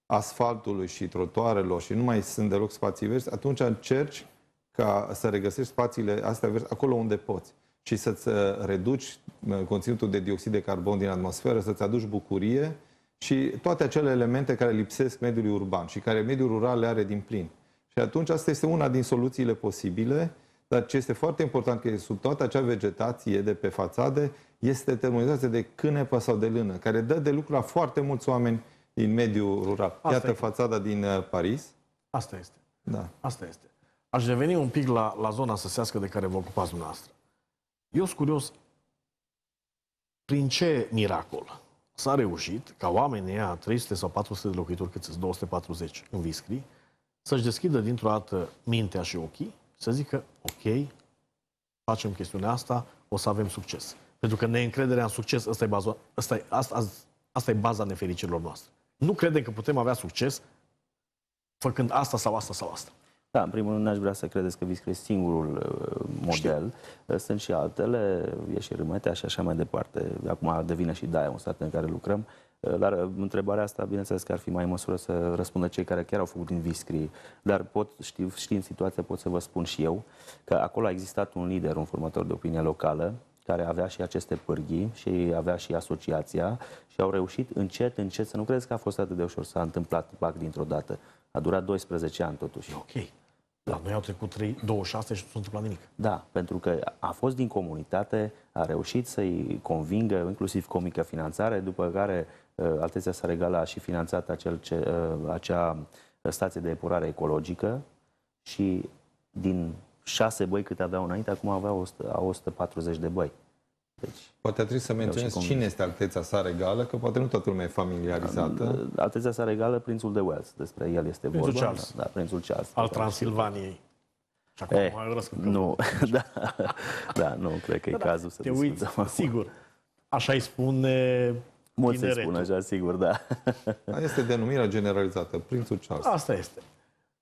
asfaltului și trotuarelor și nu mai sunt deloc spații verzi, atunci încerci ca să regăsești spațiile astea verzi acolo unde poți și să-ți uh, reduci uh, conținutul de dioxid de carbon din atmosferă, să-ți aduci bucurie și toate acele elemente care lipsesc mediului urban și care mediul rural le are din plin. Și atunci asta este una din soluțiile posibile dar ce este foarte important, că sub toată acea vegetație de pe fațade, este termonizație de cânepă sau de lână, care dă de lucru la foarte mulți oameni din mediul rural. Asta Iată este. fațada din uh, Paris. Asta este. Da. Asta este. Aș reveni un pic la, la zona săsească de care vă ocupați dumneavoastră. Eu sunt curios, prin ce miracol s-a reușit ca oamenii a 300 sau 400 de locuitori, cât sunt 240 în Viscri, să-și deschidă dintr-o dată mintea și ochii, să zică, ok, facem chestiunea asta, o să avem succes. Pentru că neîncrederea în succes, asta e baza, asta e, asta, asta e baza nefericirilor noastre. Nu credem că putem avea succes făcând asta sau asta sau asta. Da, în primul rând, n-aș vrea să credeți că Viscre este singurul uh, model. Știu. Sunt și altele, e și Râmetea și așa mai departe. Acum devine și Daia un stat în care lucrăm. Uh, Eh, dar eh, întrebarea asta, bineînțeles că ar fi mai în măsură să răspundă cei care chiar au făcut din viscrii, dar pot, știu, știind situația, pot să vă spun și eu că acolo a existat un lider, un formator de opinie locală, care avea și aceste pârghii și avea și asociația și au reușit încet, încet, să nu credeți că a fost atât de ușor, s-a întâmplat bac dintr-o dată. A durat 12 ani totuși. E ok. La noi au trecut 3, 26 și nu s-a întâmplat nimic. Da, pentru că a fost din comunitate, a reușit să-i convingă, inclusiv comică finanțare, după care uh, Altețea s a și finanțat acel ce, uh, acea stație de epurare ecologică și din șase băi cât aveau înainte, acum aveau 100, 140 de băi. Deci, poate a trebui să menționez cine este Alteța sa regală, că poate nu toată lumea e familiarizată. Uh, Alteța sa regală, prințul de Wales, despre el este prințul vorba. Charles. Da, prințul Charles. Al păi, da. Transilvaniei. Și acum e, eh, nu, da, da, nu, cred că da, e da, cazul să te uiți, acum. sigur. Așa îi spune Mulți se spun așa, sigur, da. Este denumirea generalizată, Prințul Charles. Asta este.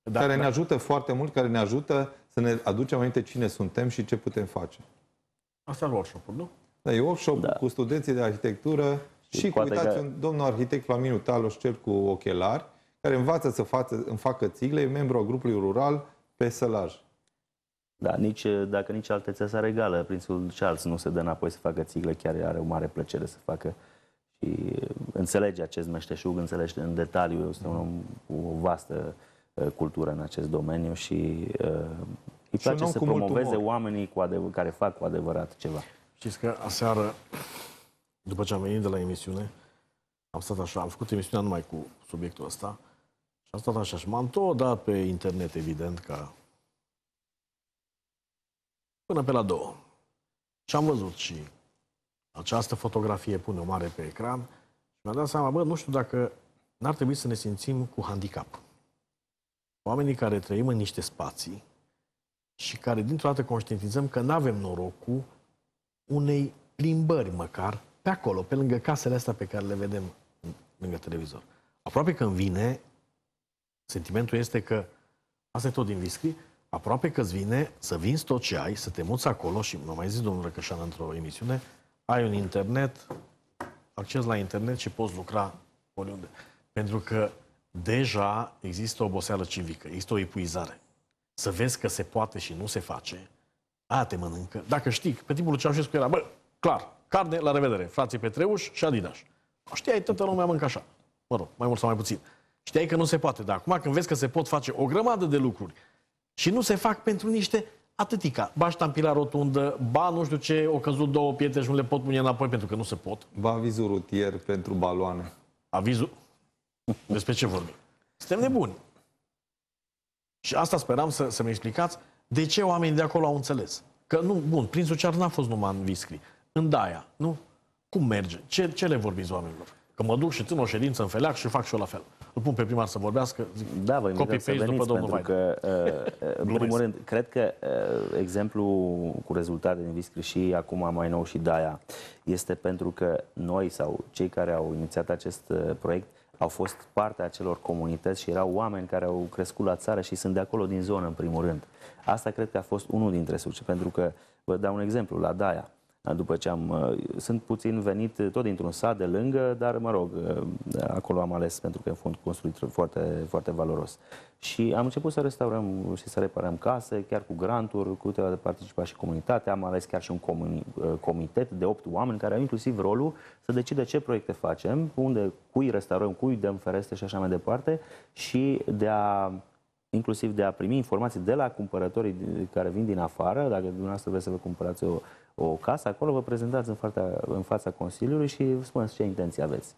Da, care da. ne ajută foarte mult, care ne ajută să ne aducem aminte cine suntem și ce putem face. Asta e workshop nu? Da, e workshop da. cu studenții de arhitectură și, și uitați, că... un domnul arhitect Flaminiu Talos, cel cu ochelari, care învață să față, îmi facă țigle, e membru al grupului rural pe Sălaj. Da, nici, eh, dacă nici altă țeasa regală, prințul Charles nu se dă înapoi să facă țigle, chiar are o mare plăcere să facă și eh, înțelege acest meșteșug, înțelege în detaliu, este un om cu o vastă eh, cultură în acest domeniu și uh, îi place să promoveze oamenii cu adevăr, care fac cu adevărat ceva. Știți că aseară, după ce am venit de la emisiune, am stat așa, am făcut emisiunea numai cu subiectul ăsta și am stat așa și m-am tot dat pe internet, evident, ca până pe la două. Și am văzut și această fotografie pune o mare pe ecran și mi-am dat seama, bă, nu știu dacă n-ar trebui să ne simțim cu handicap. Oamenii care trăim în niște spații și care dintr-o dată conștientizăm că nu avem norocul unei plimbări măcar pe acolo, pe lângă casele astea pe care le vedem lângă televizor. Aproape când vine, sentimentul este că, asta e tot din viscri, aproape că îți vine să vinzi tot ce ai, să te muți acolo și, nu mai zis domnul Răcășan într-o emisiune, ai un internet, acces la internet și poți lucra oriunde. Pentru că deja există o oboseală civică, există o epuizare. Să vezi că se poate și nu se face, a, te mănâncă. Dacă știi, pe timpul lui Ceaușescu era, bă, clar, carne, la revedere, frații Petreuș și Adidas. Știai, toată lumea mănâncă așa. Mă rog, mai mult sau mai puțin. Știai că nu se poate, dar acum când vezi că se pot face o grămadă de lucruri și nu se fac pentru niște atâtica. Ba ștampila rotundă, ba nu știu ce, o căzut două pietre și nu le pot pune înapoi pentru că nu se pot. Ba avizul rutier pentru baloane. Avizul? Despre ce vorbim? Suntem nebuni. Și asta speram să, să-mi explicați de ce oamenii de acolo au înțeles? Că nu, bun, prințul Cear n-a fost numai în Viscri, în Daia, nu? Cum merge? Ce, ce le vorbiți oamenilor? Că mă duc și țin o ședință în feleac și fac și eu la fel. Îl pun pe primar să vorbească, zic, da, vă copy paste după domnul că, uh, uh, în primul rând, cred că uh, exemplu cu rezultate din Viscri și acum mai nou și Daia este pentru că noi sau cei care au inițiat acest uh, proiect au fost partea acelor comunități și erau oameni care au crescut la țară și sunt de acolo din zonă, în primul rând. Asta cred că a fost unul dintre succese, pentru că vă dau un exemplu, la Daia, după ce am... Uh, sunt puțin venit uh, tot dintr-un sat de lângă, dar mă rog, uh, acolo am ales pentru că e un fond construit foarte, foarte valoros. Și am început să restaurăm și să reparăm case, chiar cu granturi, cu câteva de participat și comunitatea. Am ales chiar și un comitet de 8 oameni care au inclusiv rolul să decide ce proiecte facem, unde, cui restaurăm, cui dăm fereste și așa mai departe și de a inclusiv de a primi informații de la cumpărătorii care vin din afară, dacă dumneavoastră vreți să vă cumpărați o, o casă, acolo vă prezentați în fața, în fața Consiliului și vă spuneți ce intenții aveți.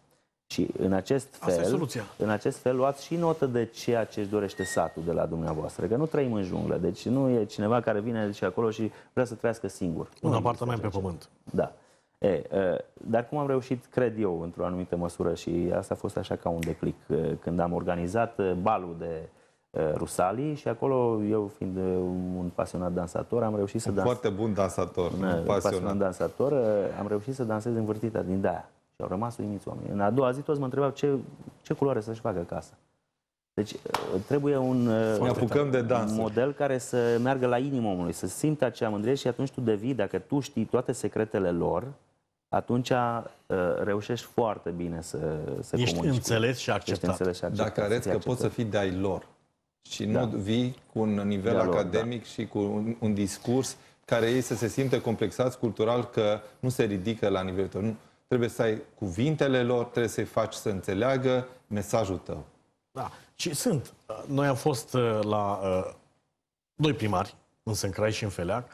Și în acest fel, în acest fel luați și notă de ceea ce își dorește satul de la dumneavoastră, că nu trăim în junglă, deci nu e cineva care vine de acolo și vrea să trăiască singur. Un apartament pe pământ. Da. E, dar cum am reușit, cred eu, într-o anumită măsură și asta a fost așa ca un declic când am organizat balul de Uh, Rusalii și acolo, eu fiind uh, un pasionat dansator, am reușit să dansez. Foarte bun dansator, da, un, pasionat. pasionat dansator, uh, am reușit să dansez învârtita din Daia. Și au rămas uimiți oamenii. În a doua zi toți mă întrebau ce, ce culoare să-și facă casa. Deci trebuie un ne apucăm de model care să meargă la inimă omului, să simtă acea mândrie și atunci tu devii, dacă tu știi toate secretele lor, atunci uh, reușești foarte bine să, să Ești comunici. Înțeles și acceptat. Ești înțeles și acceptat. Dacă areți că poți să fii de-ai lor, și da. nu vii cu un nivel Dialog, academic da. și cu un, un discurs care ei să se simte complexați cultural că nu se ridică la nivelul tău. Nu. Trebuie să ai cuvintele lor, trebuie să-i faci să înțeleagă mesajul tău. Da, și sunt. Uh, noi am fost uh, la uh, doi primari, însă în Crai și în Feleac,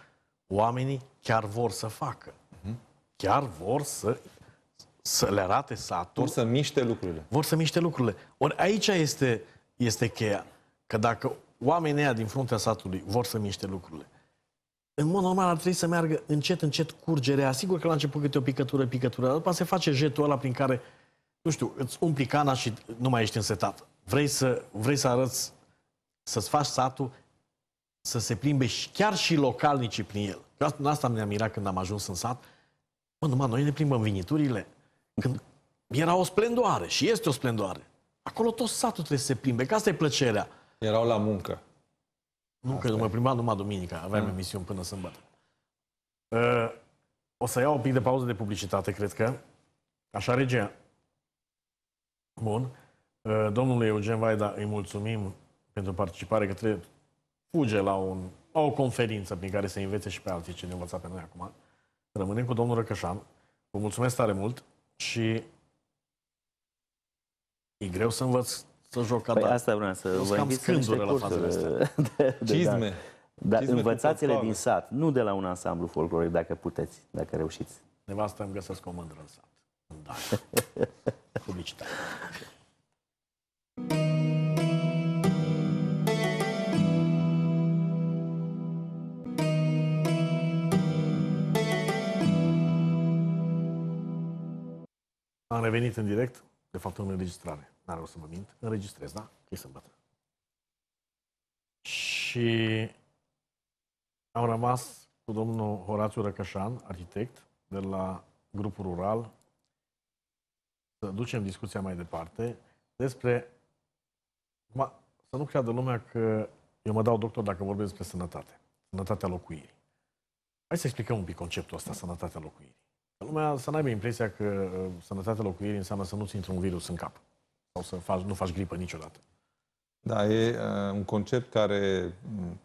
oamenii chiar vor să facă. Uh-huh. Chiar vor să, să le arate satul. Vor să miște lucrurile. Vor să miște lucrurile. Ori aici este, este cheia. Că dacă oamenii ăia din fruntea satului vor să miște lucrurile, în mod normal ar trebui să meargă încet, încet curgerea. Sigur că la început câte o picătură, picătură, dar după se face jetul ăla prin care, nu știu, îți umpli cana și nu mai ești însetat. Vrei să, vrei să arăți, să-ți faci satul să se plimbe și chiar și localnicii prin el. Asta, asta ne-a mirat când am ajuns în sat. Mă, numai noi ne plimbăm viniturile. Când era o splendoare și este o splendoare. Acolo tot satul trebuie să se plimbe, că asta e plăcerea. Erau la muncă. Nu, Asta că e. mă plimba numai duminica. Aveam mm. emisiuni până sâmbătă. Uh, o să iau un pic de pauză de publicitate, cred că. Așa, regia. Bun. Uh, ă, domnului Eugen Vaida, îi mulțumim pentru participare, că trebuie fuge la, un, la o conferință prin care să învețe și pe alții ce ne învăța pe noi acum. Rămânem cu domnul Răcășan. Vă mulțumesc tare mult și e greu să învăț să joc ca păi da. asta vreau să vă invit să niște cursuri. De, Cizme. Dar învățați-le din sat, nu de la un ansamblu folcloric, dacă puteți, dacă reușiți. Nevastă îmi găsesc o mândră în sat. Da. Publicitate. Am revenit în direct, de fapt în înregistrare n rost să mă mint, înregistrez, da? E sâmbătă. Și am rămas cu domnul Horațiu Răcășan, arhitect, de la grupul rural, să ducem discuția mai departe despre Ma, să nu creadă lumea că eu mă dau doctor dacă vorbesc despre sănătate, sănătatea locuirii. Hai să explicăm un pic conceptul ăsta, sănătatea locuirii. Lumea să n-aibă impresia că uh, sănătatea locuirii înseamnă să nu-ți intre un virus în cap sau să faci, nu faci gripă niciodată. Da, e uh, un concept care, mm,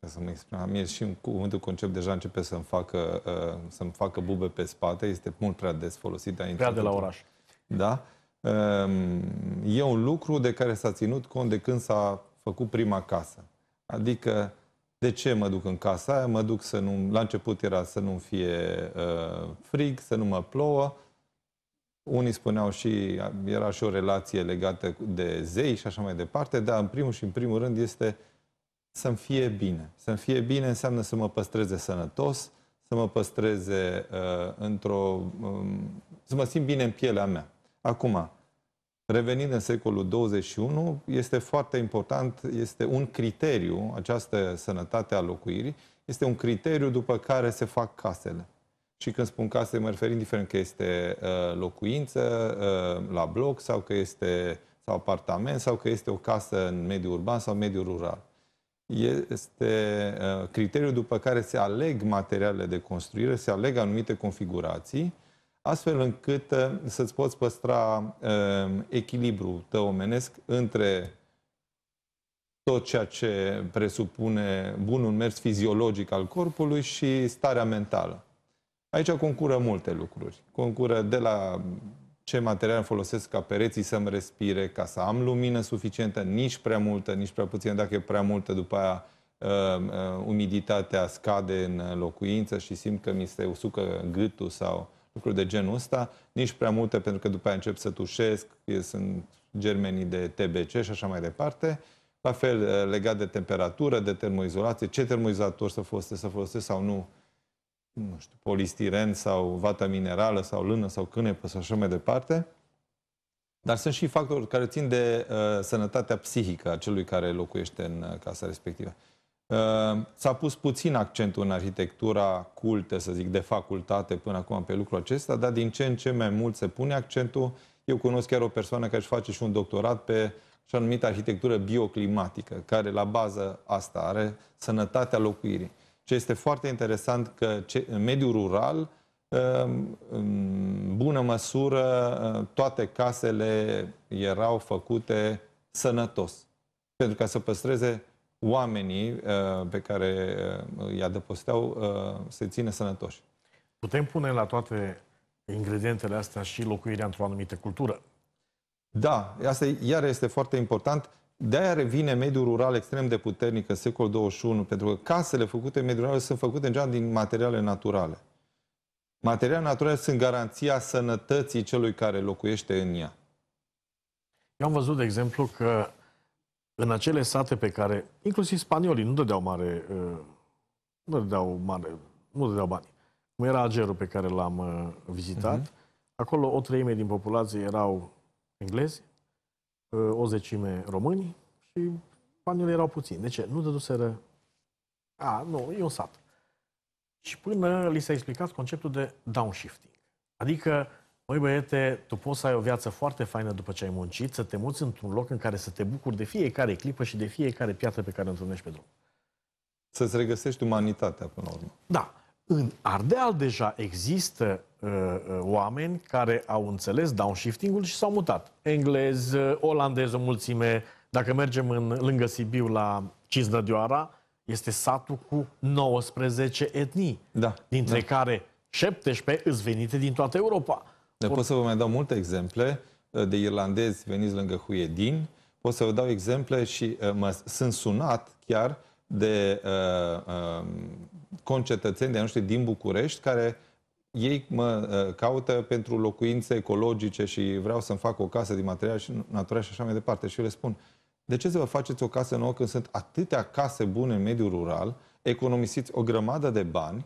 ca să mă exprim, mie și în cuvântul concept deja începe să-mi facă, uh, să facă bube pe spate, este mult prea des folosit. Prea de la oraș. Da. Uh, e un lucru de care s-a ținut cont de când s-a făcut prima casă. Adică, de ce mă duc în casa aia? Mă duc să nu... La început era să nu fie uh, frig, să nu mă plouă, unii spuneau și, era și o relație legată de zei și așa mai departe, dar în primul și în primul rând este să-mi fie bine. Să-mi fie bine înseamnă să mă păstreze sănătos, să mă păstreze uh, într-o... Um, să mă simt bine în pielea mea. Acum, revenind în secolul 21, este foarte important, este un criteriu, această sănătate a locuirii, este un criteriu după care se fac casele. Și când spun case, mă refer indiferent că este uh, locuință uh, la bloc sau că este sau apartament sau că este o casă în mediul urban sau mediul rural. Este uh, criteriul după care se aleg materialele de construire, se aleg anumite configurații, astfel încât uh, să-ți poți păstra uh, echilibrul tău omenesc între tot ceea ce presupune bunul mers fiziologic al corpului și starea mentală. Aici concură multe lucruri. Concură de la ce material folosesc ca pereții să-mi respire, ca să am lumină suficientă, nici prea multă, nici prea puțină. Dacă e prea multă, după aia uh, uh, umiditatea scade în locuință și simt că mi se usucă gâtul sau lucruri de genul ăsta, nici prea multe pentru că după aia încep să tușesc, sunt germenii de TBC și așa mai departe. La fel, uh, legat de temperatură, de termoizolație, ce termoizator să folosesc, să folosesc sau nu nu știu, polistiren sau vată minerală sau lână sau cânepă sau așa mai departe. Dar sunt și factori care țin de uh, sănătatea psihică a celui care locuiește în uh, casa respectivă. Uh, s-a pus puțin accentul în arhitectura cultă, să zic, de facultate până acum pe lucrul acesta, dar din ce în ce mai mult se pune accentul. Eu cunosc chiar o persoană care își face și un doctorat pe așa numită arhitectură bioclimatică, care la bază asta are sănătatea locuirii ce este foarte interesant că ce, în mediul rural, um, în bună măsură, uh, toate casele erau făcute sănătos. Pentru ca să păstreze oamenii uh, pe care uh, îi adăposteau se țină sănătoși. Putem pune la toate ingredientele astea și locuirea într-o anumită cultură. Da, asta iar este foarte important de-aia revine mediul rural extrem de puternic în secolul 21, pentru că casele făcute în mediul rural sunt făcute în general din materiale naturale. Materiale naturale sunt garanția sănătății celui care locuiește în ea. Eu am văzut, de exemplu, că în acele sate pe care, inclusiv spaniolii, nu dădeau mare, uh, nu dădeau mare, nu dădeau bani. Cum era Agerul pe care l-am uh, vizitat, uh-huh. acolo o treime din populație erau englezi, o zecime români și banii erau puțini. De ce? Nu dăduseră... A, nu, e un sat. Și până li s-a explicat conceptul de downshifting. Adică, măi băiete, tu poți să ai o viață foarte faină după ce ai muncit, să te muți într-un loc în care să te bucuri de fiecare clipă și de fiecare piatră pe care o întâlnești pe drum. Să-ți regăsești umanitatea până la urmă. Da. În Ardeal deja există uh, uh oameni care au înțeles downshifting-ul și s-au mutat. Englez, olandez, o mulțime. Dacă mergem în, lângă Sibiu la Cisnădioara, este satul cu 19 etnii, da, dintre da. care 17 îți venite din toată Europa. Dar pot să vă mai dau multe exemple uh, de irlandezi veniți lângă Huiedin. Pot să vă dau exemple și uh, mă, sunt sunat chiar de uh, uh, concetățeni de noștri din București care ei mă uh, caută pentru locuințe ecologice și vreau să-mi fac o casă din material și natural și așa mai departe. Și eu le spun, de ce să vă faceți o casă nouă când sunt atâtea case bune în mediul rural, economisiți o grămadă de bani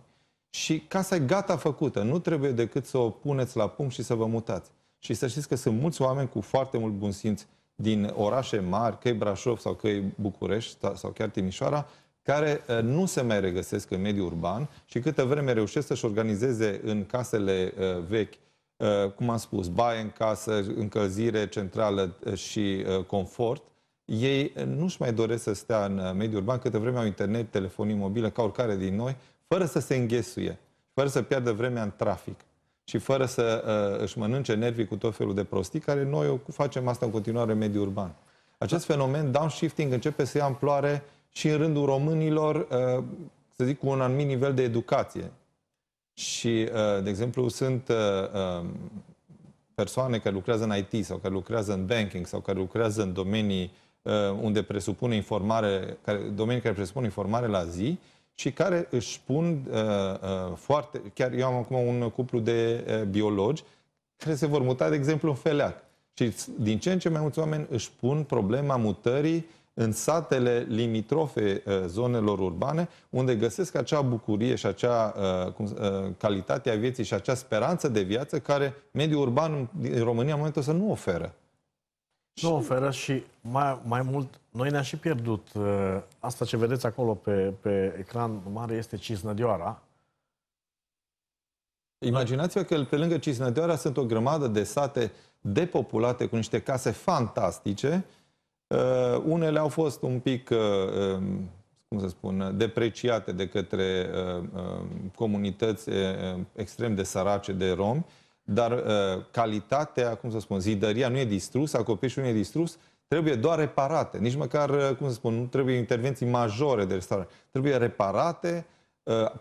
și casa e gata făcută. Nu trebuie decât să o puneți la punct și să vă mutați. Și să știți că sunt mulți oameni cu foarte mult bun simț din orașe mari, că e Brașov sau că e București sau chiar Timișoara, care uh, nu se mai regăsesc în mediul urban și câtă vreme reușesc să-și organizeze în casele uh, vechi, uh, cum am spus, baie în casă, încălzire centrală și confort, ei nu-și mai doresc să stea în mediul urban câtă vreme au internet, telefonie mobilă, ca oricare din noi, fără să se înghesuie, fără să piardă vremea în trafic și fără să uh, își mănânce nervii cu tot felul de prostii, care noi o facem asta în continuare în mediul urban. Acest da. fenomen downshifting începe să ia amploare uh, și în rândul românilor, uh, să zic, cu un anumit nivel de educație. Și, uh, de exemplu, sunt uh, um, persoane care lucrează în IT sau care lucrează în banking sau care lucrează în domenii unde presupune informare, care, domenii care presupun informare la zi și care își pun foarte... Chiar eu am acum un cuplu de biologi care se vor muta, de exemplu, în Feleac. Și din ce în ce mai mulți oameni își pun problema mutării în satele limitrofe uh, zonelor urbane, unde găsesc acea bucurie și acea uh, uh, calitate a vieții și acea speranță de viață care mediul urban din România în momentul să nu oferă. Nu oferă și mai, mai mult, noi ne-am și pierdut. Asta ce vedeți acolo pe, pe ecran mare este Cisnădioara. Imaginați-vă că pe lângă Cisnădioara sunt o grămadă de sate depopulate cu niște case fantastice, uh, Uh, unele au fost un pic, uh, um, cum să spun, depreciate de către uh, um, comunități uh, um, extrem de sărace de romi, dar uh, calitatea, cum să spun, zidăria nu e distrusă, acoperișul nu e distrus, trebuie doar reparate. Nici măcar, uh, cum să spun, nu trebuie intervenții majore de restaurare. Trebuie reparate,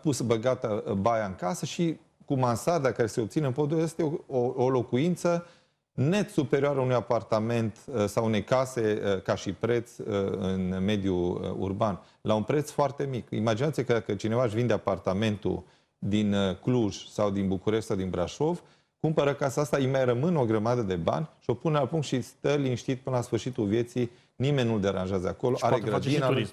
pusă băgată baia în casă și cu mansarda care se obține în podul este o, o, o locuință uh, net superioară unui apartament uh, sau unei case uh, ca și preț uh, în mediul urban, la un preț foarte mic. Imaginați că dacă cineva își vinde apartamentul din Cluj sau din București sau din Brașov, cumpără casa asta, îi mai rămân o grămadă de bani și o pune la punct și stă liniștit până la sfârșitul vieții, nimeni nu-l deranjează acolo, și are grădina. Și,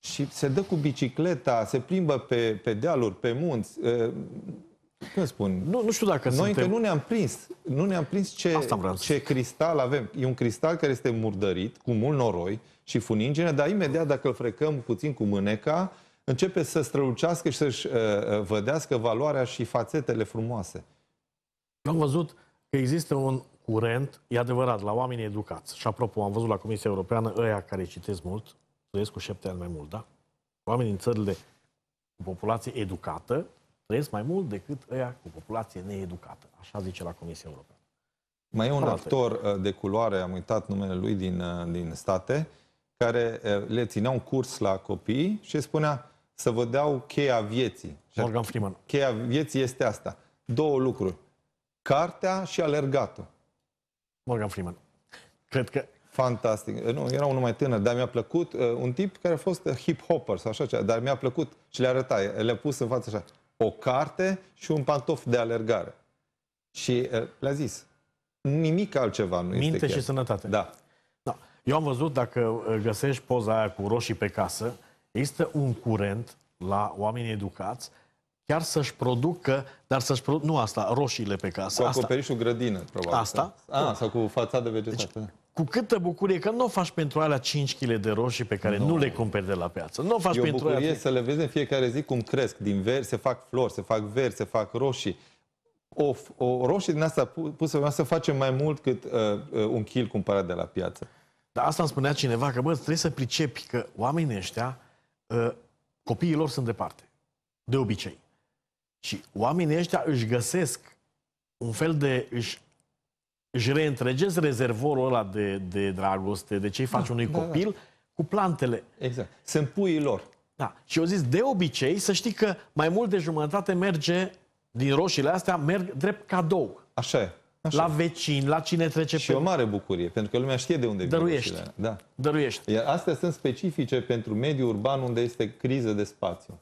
și se dă cu bicicleta, se plimbă pe, pe dealuri, pe munți cum spun? Nu, nu știu dacă Noi suntem... încă nu ne-am prins. Nu ne-am prins ce, ce cristal avem. E un cristal care este murdărit, cu mult noroi și funingine, dar imediat dacă îl frecăm puțin cu mâneca, începe să strălucească și să-și uh, uh, vădească valoarea și fațetele frumoase. Am văzut că există un curent, e adevărat, la oameni educați. Și apropo, am văzut la Comisia Europeană ăia care citesc mult, trăiesc cu șapte ani mai mult, da? Oamenii din țările cu populație educată trăiesc mai mult decât ăia cu populație needucată. Așa zice la Comisia Europeană. Mai e un Altă. actor uh, de culoare, am uitat numele lui din, uh, din state, care uh, le ținea un curs la copii și spunea să vă deau cheia vieții. Morgan Freeman. Cheia vieții este asta. Două lucruri. Cartea și alergatul. Morgan Freeman. Cred că... Fantastic. Nu, era unul mai tânăr, dar mi-a plăcut un tip care a fost hip-hopper sau așa ceva, dar mi-a plăcut și le arăta, le-a pus în față așa o carte și un pantof de alergare. Și le-a zis, nimic altceva nu Minte este Minte și chiar. sănătate. Da. da. Eu am văzut, dacă uh, găsești poza aia cu roșii pe casă, există un curent la oameni educați chiar să-și producă, dar să-și producă, nu asta, roșiile pe casă. Cu acoperișul asta. grădină, probabil. Asta? Da. ah, sau cu de vegetație. Deci, cu câtă bucurie că nu o faci pentru alea 5 kg de roșii pe care nu, nu le cumperi de la piață. Nu o faci e pentru o bucurie aia. să le vezi în fiecare zi cum cresc. Din veri se fac flori, se fac veri, se fac roșii. O, o roșie din asta pusă pe să facem mai mult cât uh, uh, un kil cumpărat de la piață. Dar asta îmi spunea cineva, că bă, trebuie să pricepi că oamenii ăștia, uh, copiii lor sunt departe, de obicei. Și oamenii ăștia își găsesc un fel de... își își reîntregezi rezervorul ăla de, de dragoste, de ce-i faci da, unui da, copil, da. cu plantele. Exact. Sunt puii lor. Da. Și eu zis, de obicei, să știi că mai mult de jumătate merge, din roșiile astea, merg drept cadou. Așa e. Așa. La vecin, la cine trece și pe... Și o mare bucurie, pentru că lumea știe de unde Dăruiești. vin da. Dăruiești. Iar astea sunt specifice pentru mediul urban unde este criză de spațiu.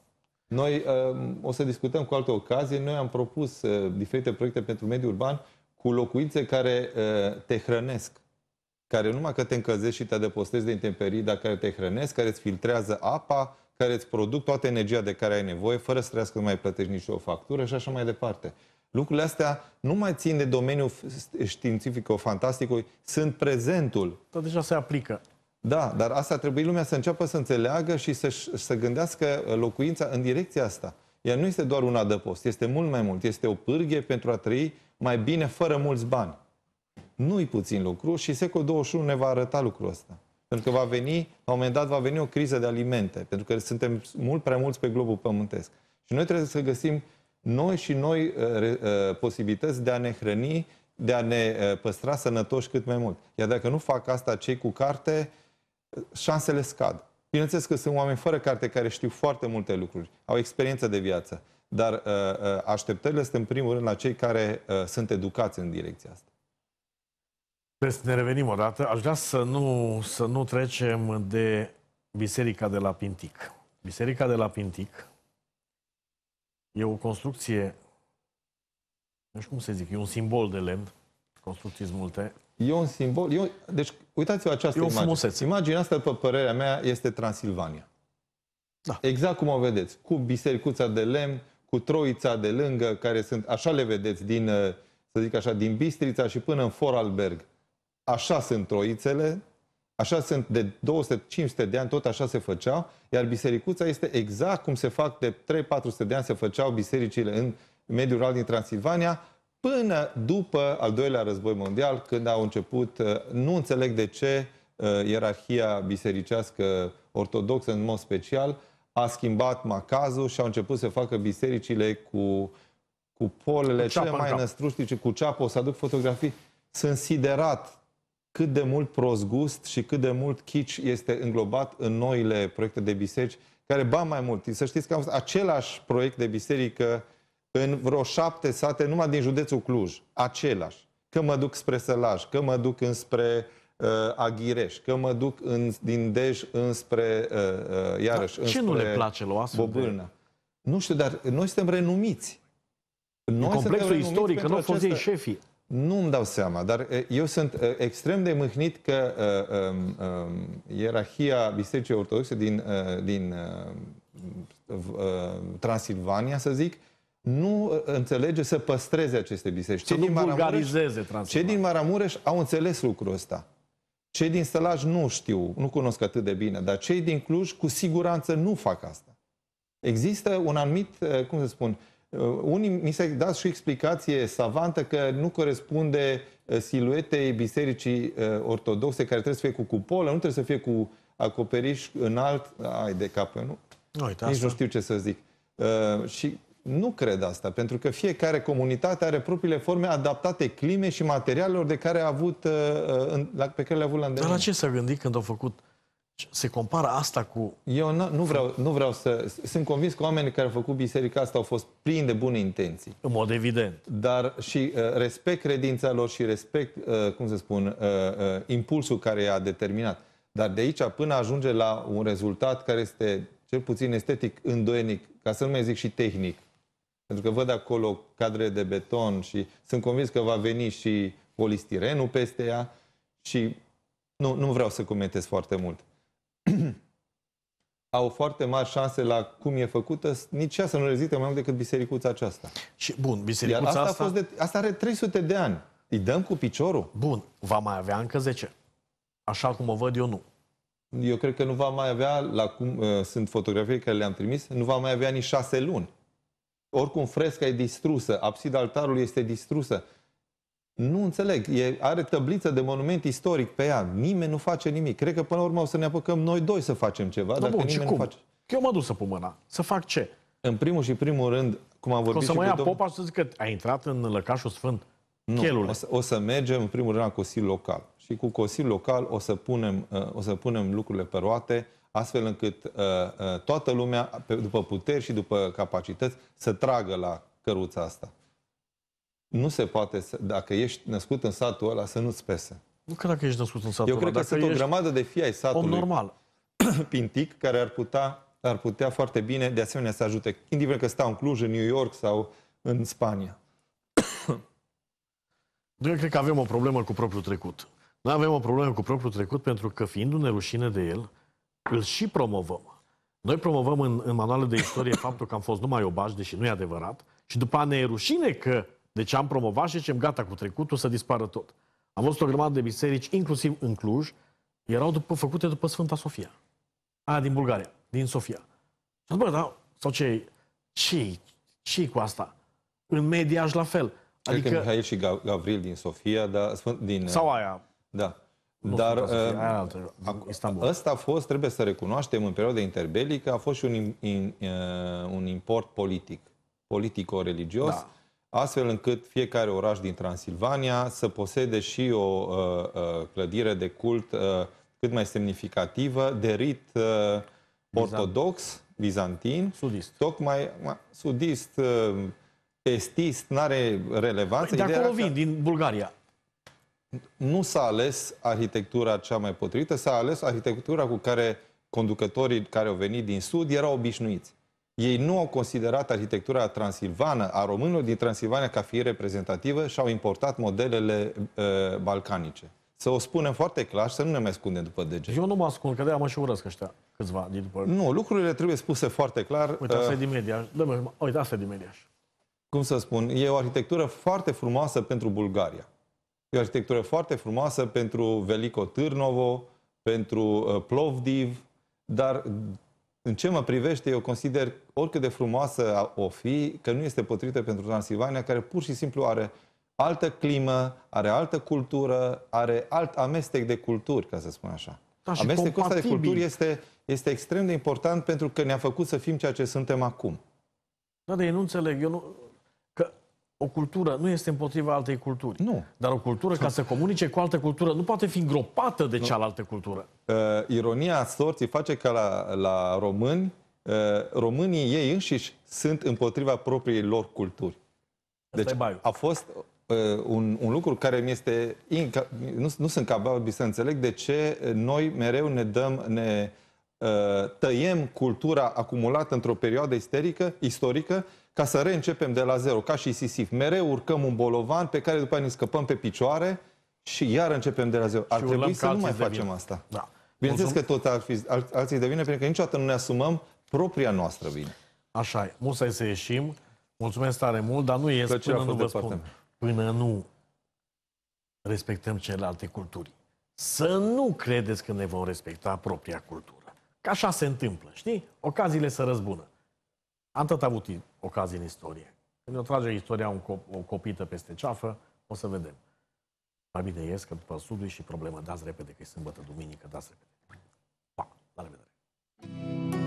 Noi uh, o să discutăm cu alte ocazie. Noi am propus uh, diferite proiecte pentru mediul urban cu locuințe care uh, te hrănesc, care numai că te încălzești și te adăpostezi de intemperii, dar care te hrănesc, care îți filtrează apa, care îți produc toată energia de care ai nevoie, fără să trească să mai plătești nicio factură și așa mai departe. Lucrurile astea nu mai țin de domeniul științific fantastic sunt prezentul. Tot deja se aplică. Da, dar asta trebuie lumea să înceapă să înțeleagă și să, să gândească locuința în direcția asta. Ea nu este doar un adăpost, este mult mai mult. Este o pârghie pentru a trăi mai bine fără mulți bani. Nu-i puțin lucru și secolul 21 ne va arăta lucrul ăsta. Pentru că va veni, la un moment dat va veni o criză de alimente, pentru că suntem mult prea mulți pe globul pământesc. Și noi trebuie să găsim noi și noi uh, uh, posibilități de a ne hrăni, de a ne uh, păstra sănătoși cât mai mult. Iar dacă nu fac asta cei cu carte, uh, șansele scad. Bineînțeles că sunt oameni fără carte care știu foarte multe lucruri, au experiență de viață, dar uh, uh, așteptările sunt în primul rând la cei care uh, sunt educați în direcția asta. Trebuie să ne revenim o dată. Aș vrea să nu, să nu trecem de Biserica de la Pintic. Biserica de la Pintic e o construcție, nu știu cum să zic, e un simbol de lemn, construcții multe. E un simbol, e un, deci uitați-vă această e imagine. Frumusețe. Imaginea asta, pe părerea mea, este Transilvania. Da. Exact cum o vedeți, cu bisericuța de lemn, cu Troița de lângă, care sunt, așa le vedeți, din, uh, să zic așa, din Bistrița și până în Foralberg. Așa sunt troițele, așa sunt de 200-500 de ani, tot așa se făceau, iar bisericuța este exact cum se fac de 3-400 de ani se făceau bisericile în mediul rural din Transilvania, până după al doilea război mondial, când au început, uh, nu înțeleg de ce, uh, ierarhia bisericească ortodoxă în mod special, a schimbat macazul și au început să facă bisericile cu, cu polele cu cele mai năstruștice, cu ceapă, o să aduc fotografii. Sunt siderat cât de mult prozgust și cât de mult chici este înglobat în noile proiecte de biserici, care, ba mai mult, să știți că am fost același proiect de biserică în vreo șapte sate, numai din județul Cluj. Același. Că mă duc spre Sălaj, că mă duc înspre uh, Aghireș, că mă duc în, din Dej înspre, uh, uh, iarăși, dar ce înspre nu le place la astfel De... Nu știu, dar noi suntem renumiți. Noi în complexul istoric, că nu au fost ei șefii. Nu îmi dau seama, dar eu sunt extrem de mâhnit că uh, um, um, ierarhia Bisericii Ortodoxe din, uh, din uh, uh, Transilvania, să zic, nu înțelege să păstreze aceste biserici. Să ce nu din Maramureș, Ce din Maramureș au înțeles lucrul ăsta. Cei din Sălaj nu știu, nu cunosc atât de bine, dar cei din Cluj cu siguranță nu fac asta. Există un anumit, eh, cum să spun, eh, unii mi se dat și o explicație savantă că nu corespunde eh, siluetei bisericii ortodoxe care trebuie să fie cu cupolă, nu trebuie să fie cu acoperiș înalt, ai de cap, nu? Uite, Nici asta. nu știu ce să zic. Uh, și nu cred asta, pentru că fiecare comunitate are propriile forme adaptate clime și materialelor de care a avut, uh, uh, pe care le-a avut la îndemnă. Dar la ce s-a gândit când au făcut se compara asta cu... Eu nu, vreau, nu vreau să... Sunt convins că oamenii care au făcut biserica asta au fost plini de bune intenții. În mod evident. Dar și uh, respect credința lor și respect, cum să spun, impulsul care i-a determinat. Dar de aici până ajunge la un rezultat care este, cel puțin estetic, îndoienic, ca să nu mai zic și tehnic, pentru că văd acolo cadre de beton și sunt convins că va veni și polistirenul peste ea și nu, nu vreau să comentez foarte mult. au foarte mari șanse la cum e făcută, nici ea să nu reziste mai mult decât bisericuța aceasta. Și bun, bisericuța asta, asta... A fost de, asta are 300 de ani. Îi dăm cu piciorul? Bun, va mai avea încă 10. Așa cum o văd eu, nu. Eu cred că nu va mai avea, la cum uh, sunt fotografii care le-am trimis, nu va mai avea nici 6 luni. Oricum fresca e distrusă, absida altarului este distrusă. Nu înțeleg. E, are tăbliță de monument istoric pe ea. Nimeni nu face nimic. Cred că până la urmă o să ne apucăm noi doi să facem ceva, da, dacă bun, nimeni cum? nu face. Eu mă duc să pun mâna. Să fac ce? În primul și primul rând, cum am vorbit o să și mă ia domn... popa să zic că a intrat în lăcașul sfânt. Nu, o, să, o să mergem în primul rând la Consiliul Local. Și cu Consiliul Local o să punem, uh, o să punem lucrurile pe roate astfel încât uh, uh, toată lumea, pe, după puteri și după capacități, să tragă la căruța asta. Nu se poate, să, dacă ești născut în satul ăla, să nu-ți pese. Nu cred că ești născut în satul Eu cred că sunt o grămadă de fii ai satului. Om normal. Pintic, care ar putea, ar putea foarte bine, de asemenea, să ajute, indiferent că stau în Cluj, în New York sau în Spania. Eu cred că avem o problemă cu propriul trecut. Noi avem o problemă cu propriul trecut pentru că, fiindu-ne rușine de el, îl și promovăm. Noi promovăm în, în manualul de istorie faptul că am fost numai obași, deși nu e adevărat, și după a ne e rușine că deci am promovat și zicem gata cu trecutul să dispară tot. Am văzut o grămadă de biserici, inclusiv în Cluj, erau după, făcute după Sfânta Sofia. A, din Bulgaria, din Sofia. Și bă, da, sau ce ce ce cu asta? În mediaj la fel. Adică Cred că adică Mihail și Gavril din Sofia, da, din... Sau aia. Da. Dar uh, ăsta a fost, trebuie să recunoaștem, în perioada interbelică, a fost și un, in, uh, un import politic, politico-religios, da. astfel încât fiecare oraș din Transilvania să posede și o uh, uh, clădire de cult uh, cât mai semnificativă, de rit uh, ortodox, bizantin, sudist. tocmai ma, sudist, uh, estist, n-are relevanță. Păi de acolo vin, că... din Bulgaria nu s-a ales arhitectura cea mai potrivită, s-a ales arhitectura cu care conducătorii care au venit din Sud erau obișnuiți. Ei nu au considerat arhitectura transilvană a românilor din Transilvania ca fiind reprezentativă și au importat modelele uh, balcanice. Să o spunem foarte clar să nu ne mai ascundem după degete. Eu nu mă ascund, că de-aia mă și urăsc ăștia câțiva din după... Nu, lucrurile trebuie spuse foarte clar. Uite, asta e din media. Uite, asta e din media. Cum să spun, e o arhitectură foarte frumoasă pentru Bulgaria. E o arhitectură foarte frumoasă pentru Velico Târnovo, pentru uh, Plovdiv, dar în ce mă privește, eu consider, oricât de frumoasă o fi, că nu este potrivită pentru Transilvania, care pur și simplu are altă climă, are altă cultură, are alt amestec de culturi, ca să spun așa. Da, Amestecul ăsta de culturi este, este extrem de important pentru că ne-a făcut să fim ceea ce suntem acum. Da, dar eu nu înțeleg. Eu nu, o cultură nu este împotriva altei culturi. Nu. Dar o cultură, ca să comunice cu altă cultură, nu poate fi îngropată de nu. cealaltă cultură. Uh, ironia sorții face ca la, la români, uh, românii ei înșiși sunt împotriva propriei lor culturi. Deci a fost uh, un, un lucru care mi este... Inca... Nu, nu sunt capabil să înțeleg de ce noi mereu ne dăm... Ne, uh, tăiem cultura acumulată într-o perioadă isterică, istorică ca să reîncepem de la zero, ca și Sisif. Mereu urcăm un bolovan pe care după aia ne scăpăm pe picioare și iar începem de la zero. Ar trebui să nu mai facem vin. asta. Da. Bineînțeles că tot ar fi, al, alții de vină, pentru că niciodată nu ne asumăm propria noastră vină. Așa e. Musai să ieșim. Mulțumesc tare mult, dar nu ies până nu vă spun. Până nu respectăm celelalte culturi. Să nu credeți că ne vom respecta propria cultură. Ca așa se întâmplă, știi? Ocaziile să răzbună. Am tot avut ocazii în istorie. Când o trage istoria un cop- o copită peste ceafă, o să vedem. Mai bine ies că după studiu și problemă, dați repede, că e sâmbătă, duminică, dați repede. Pa! La revedere!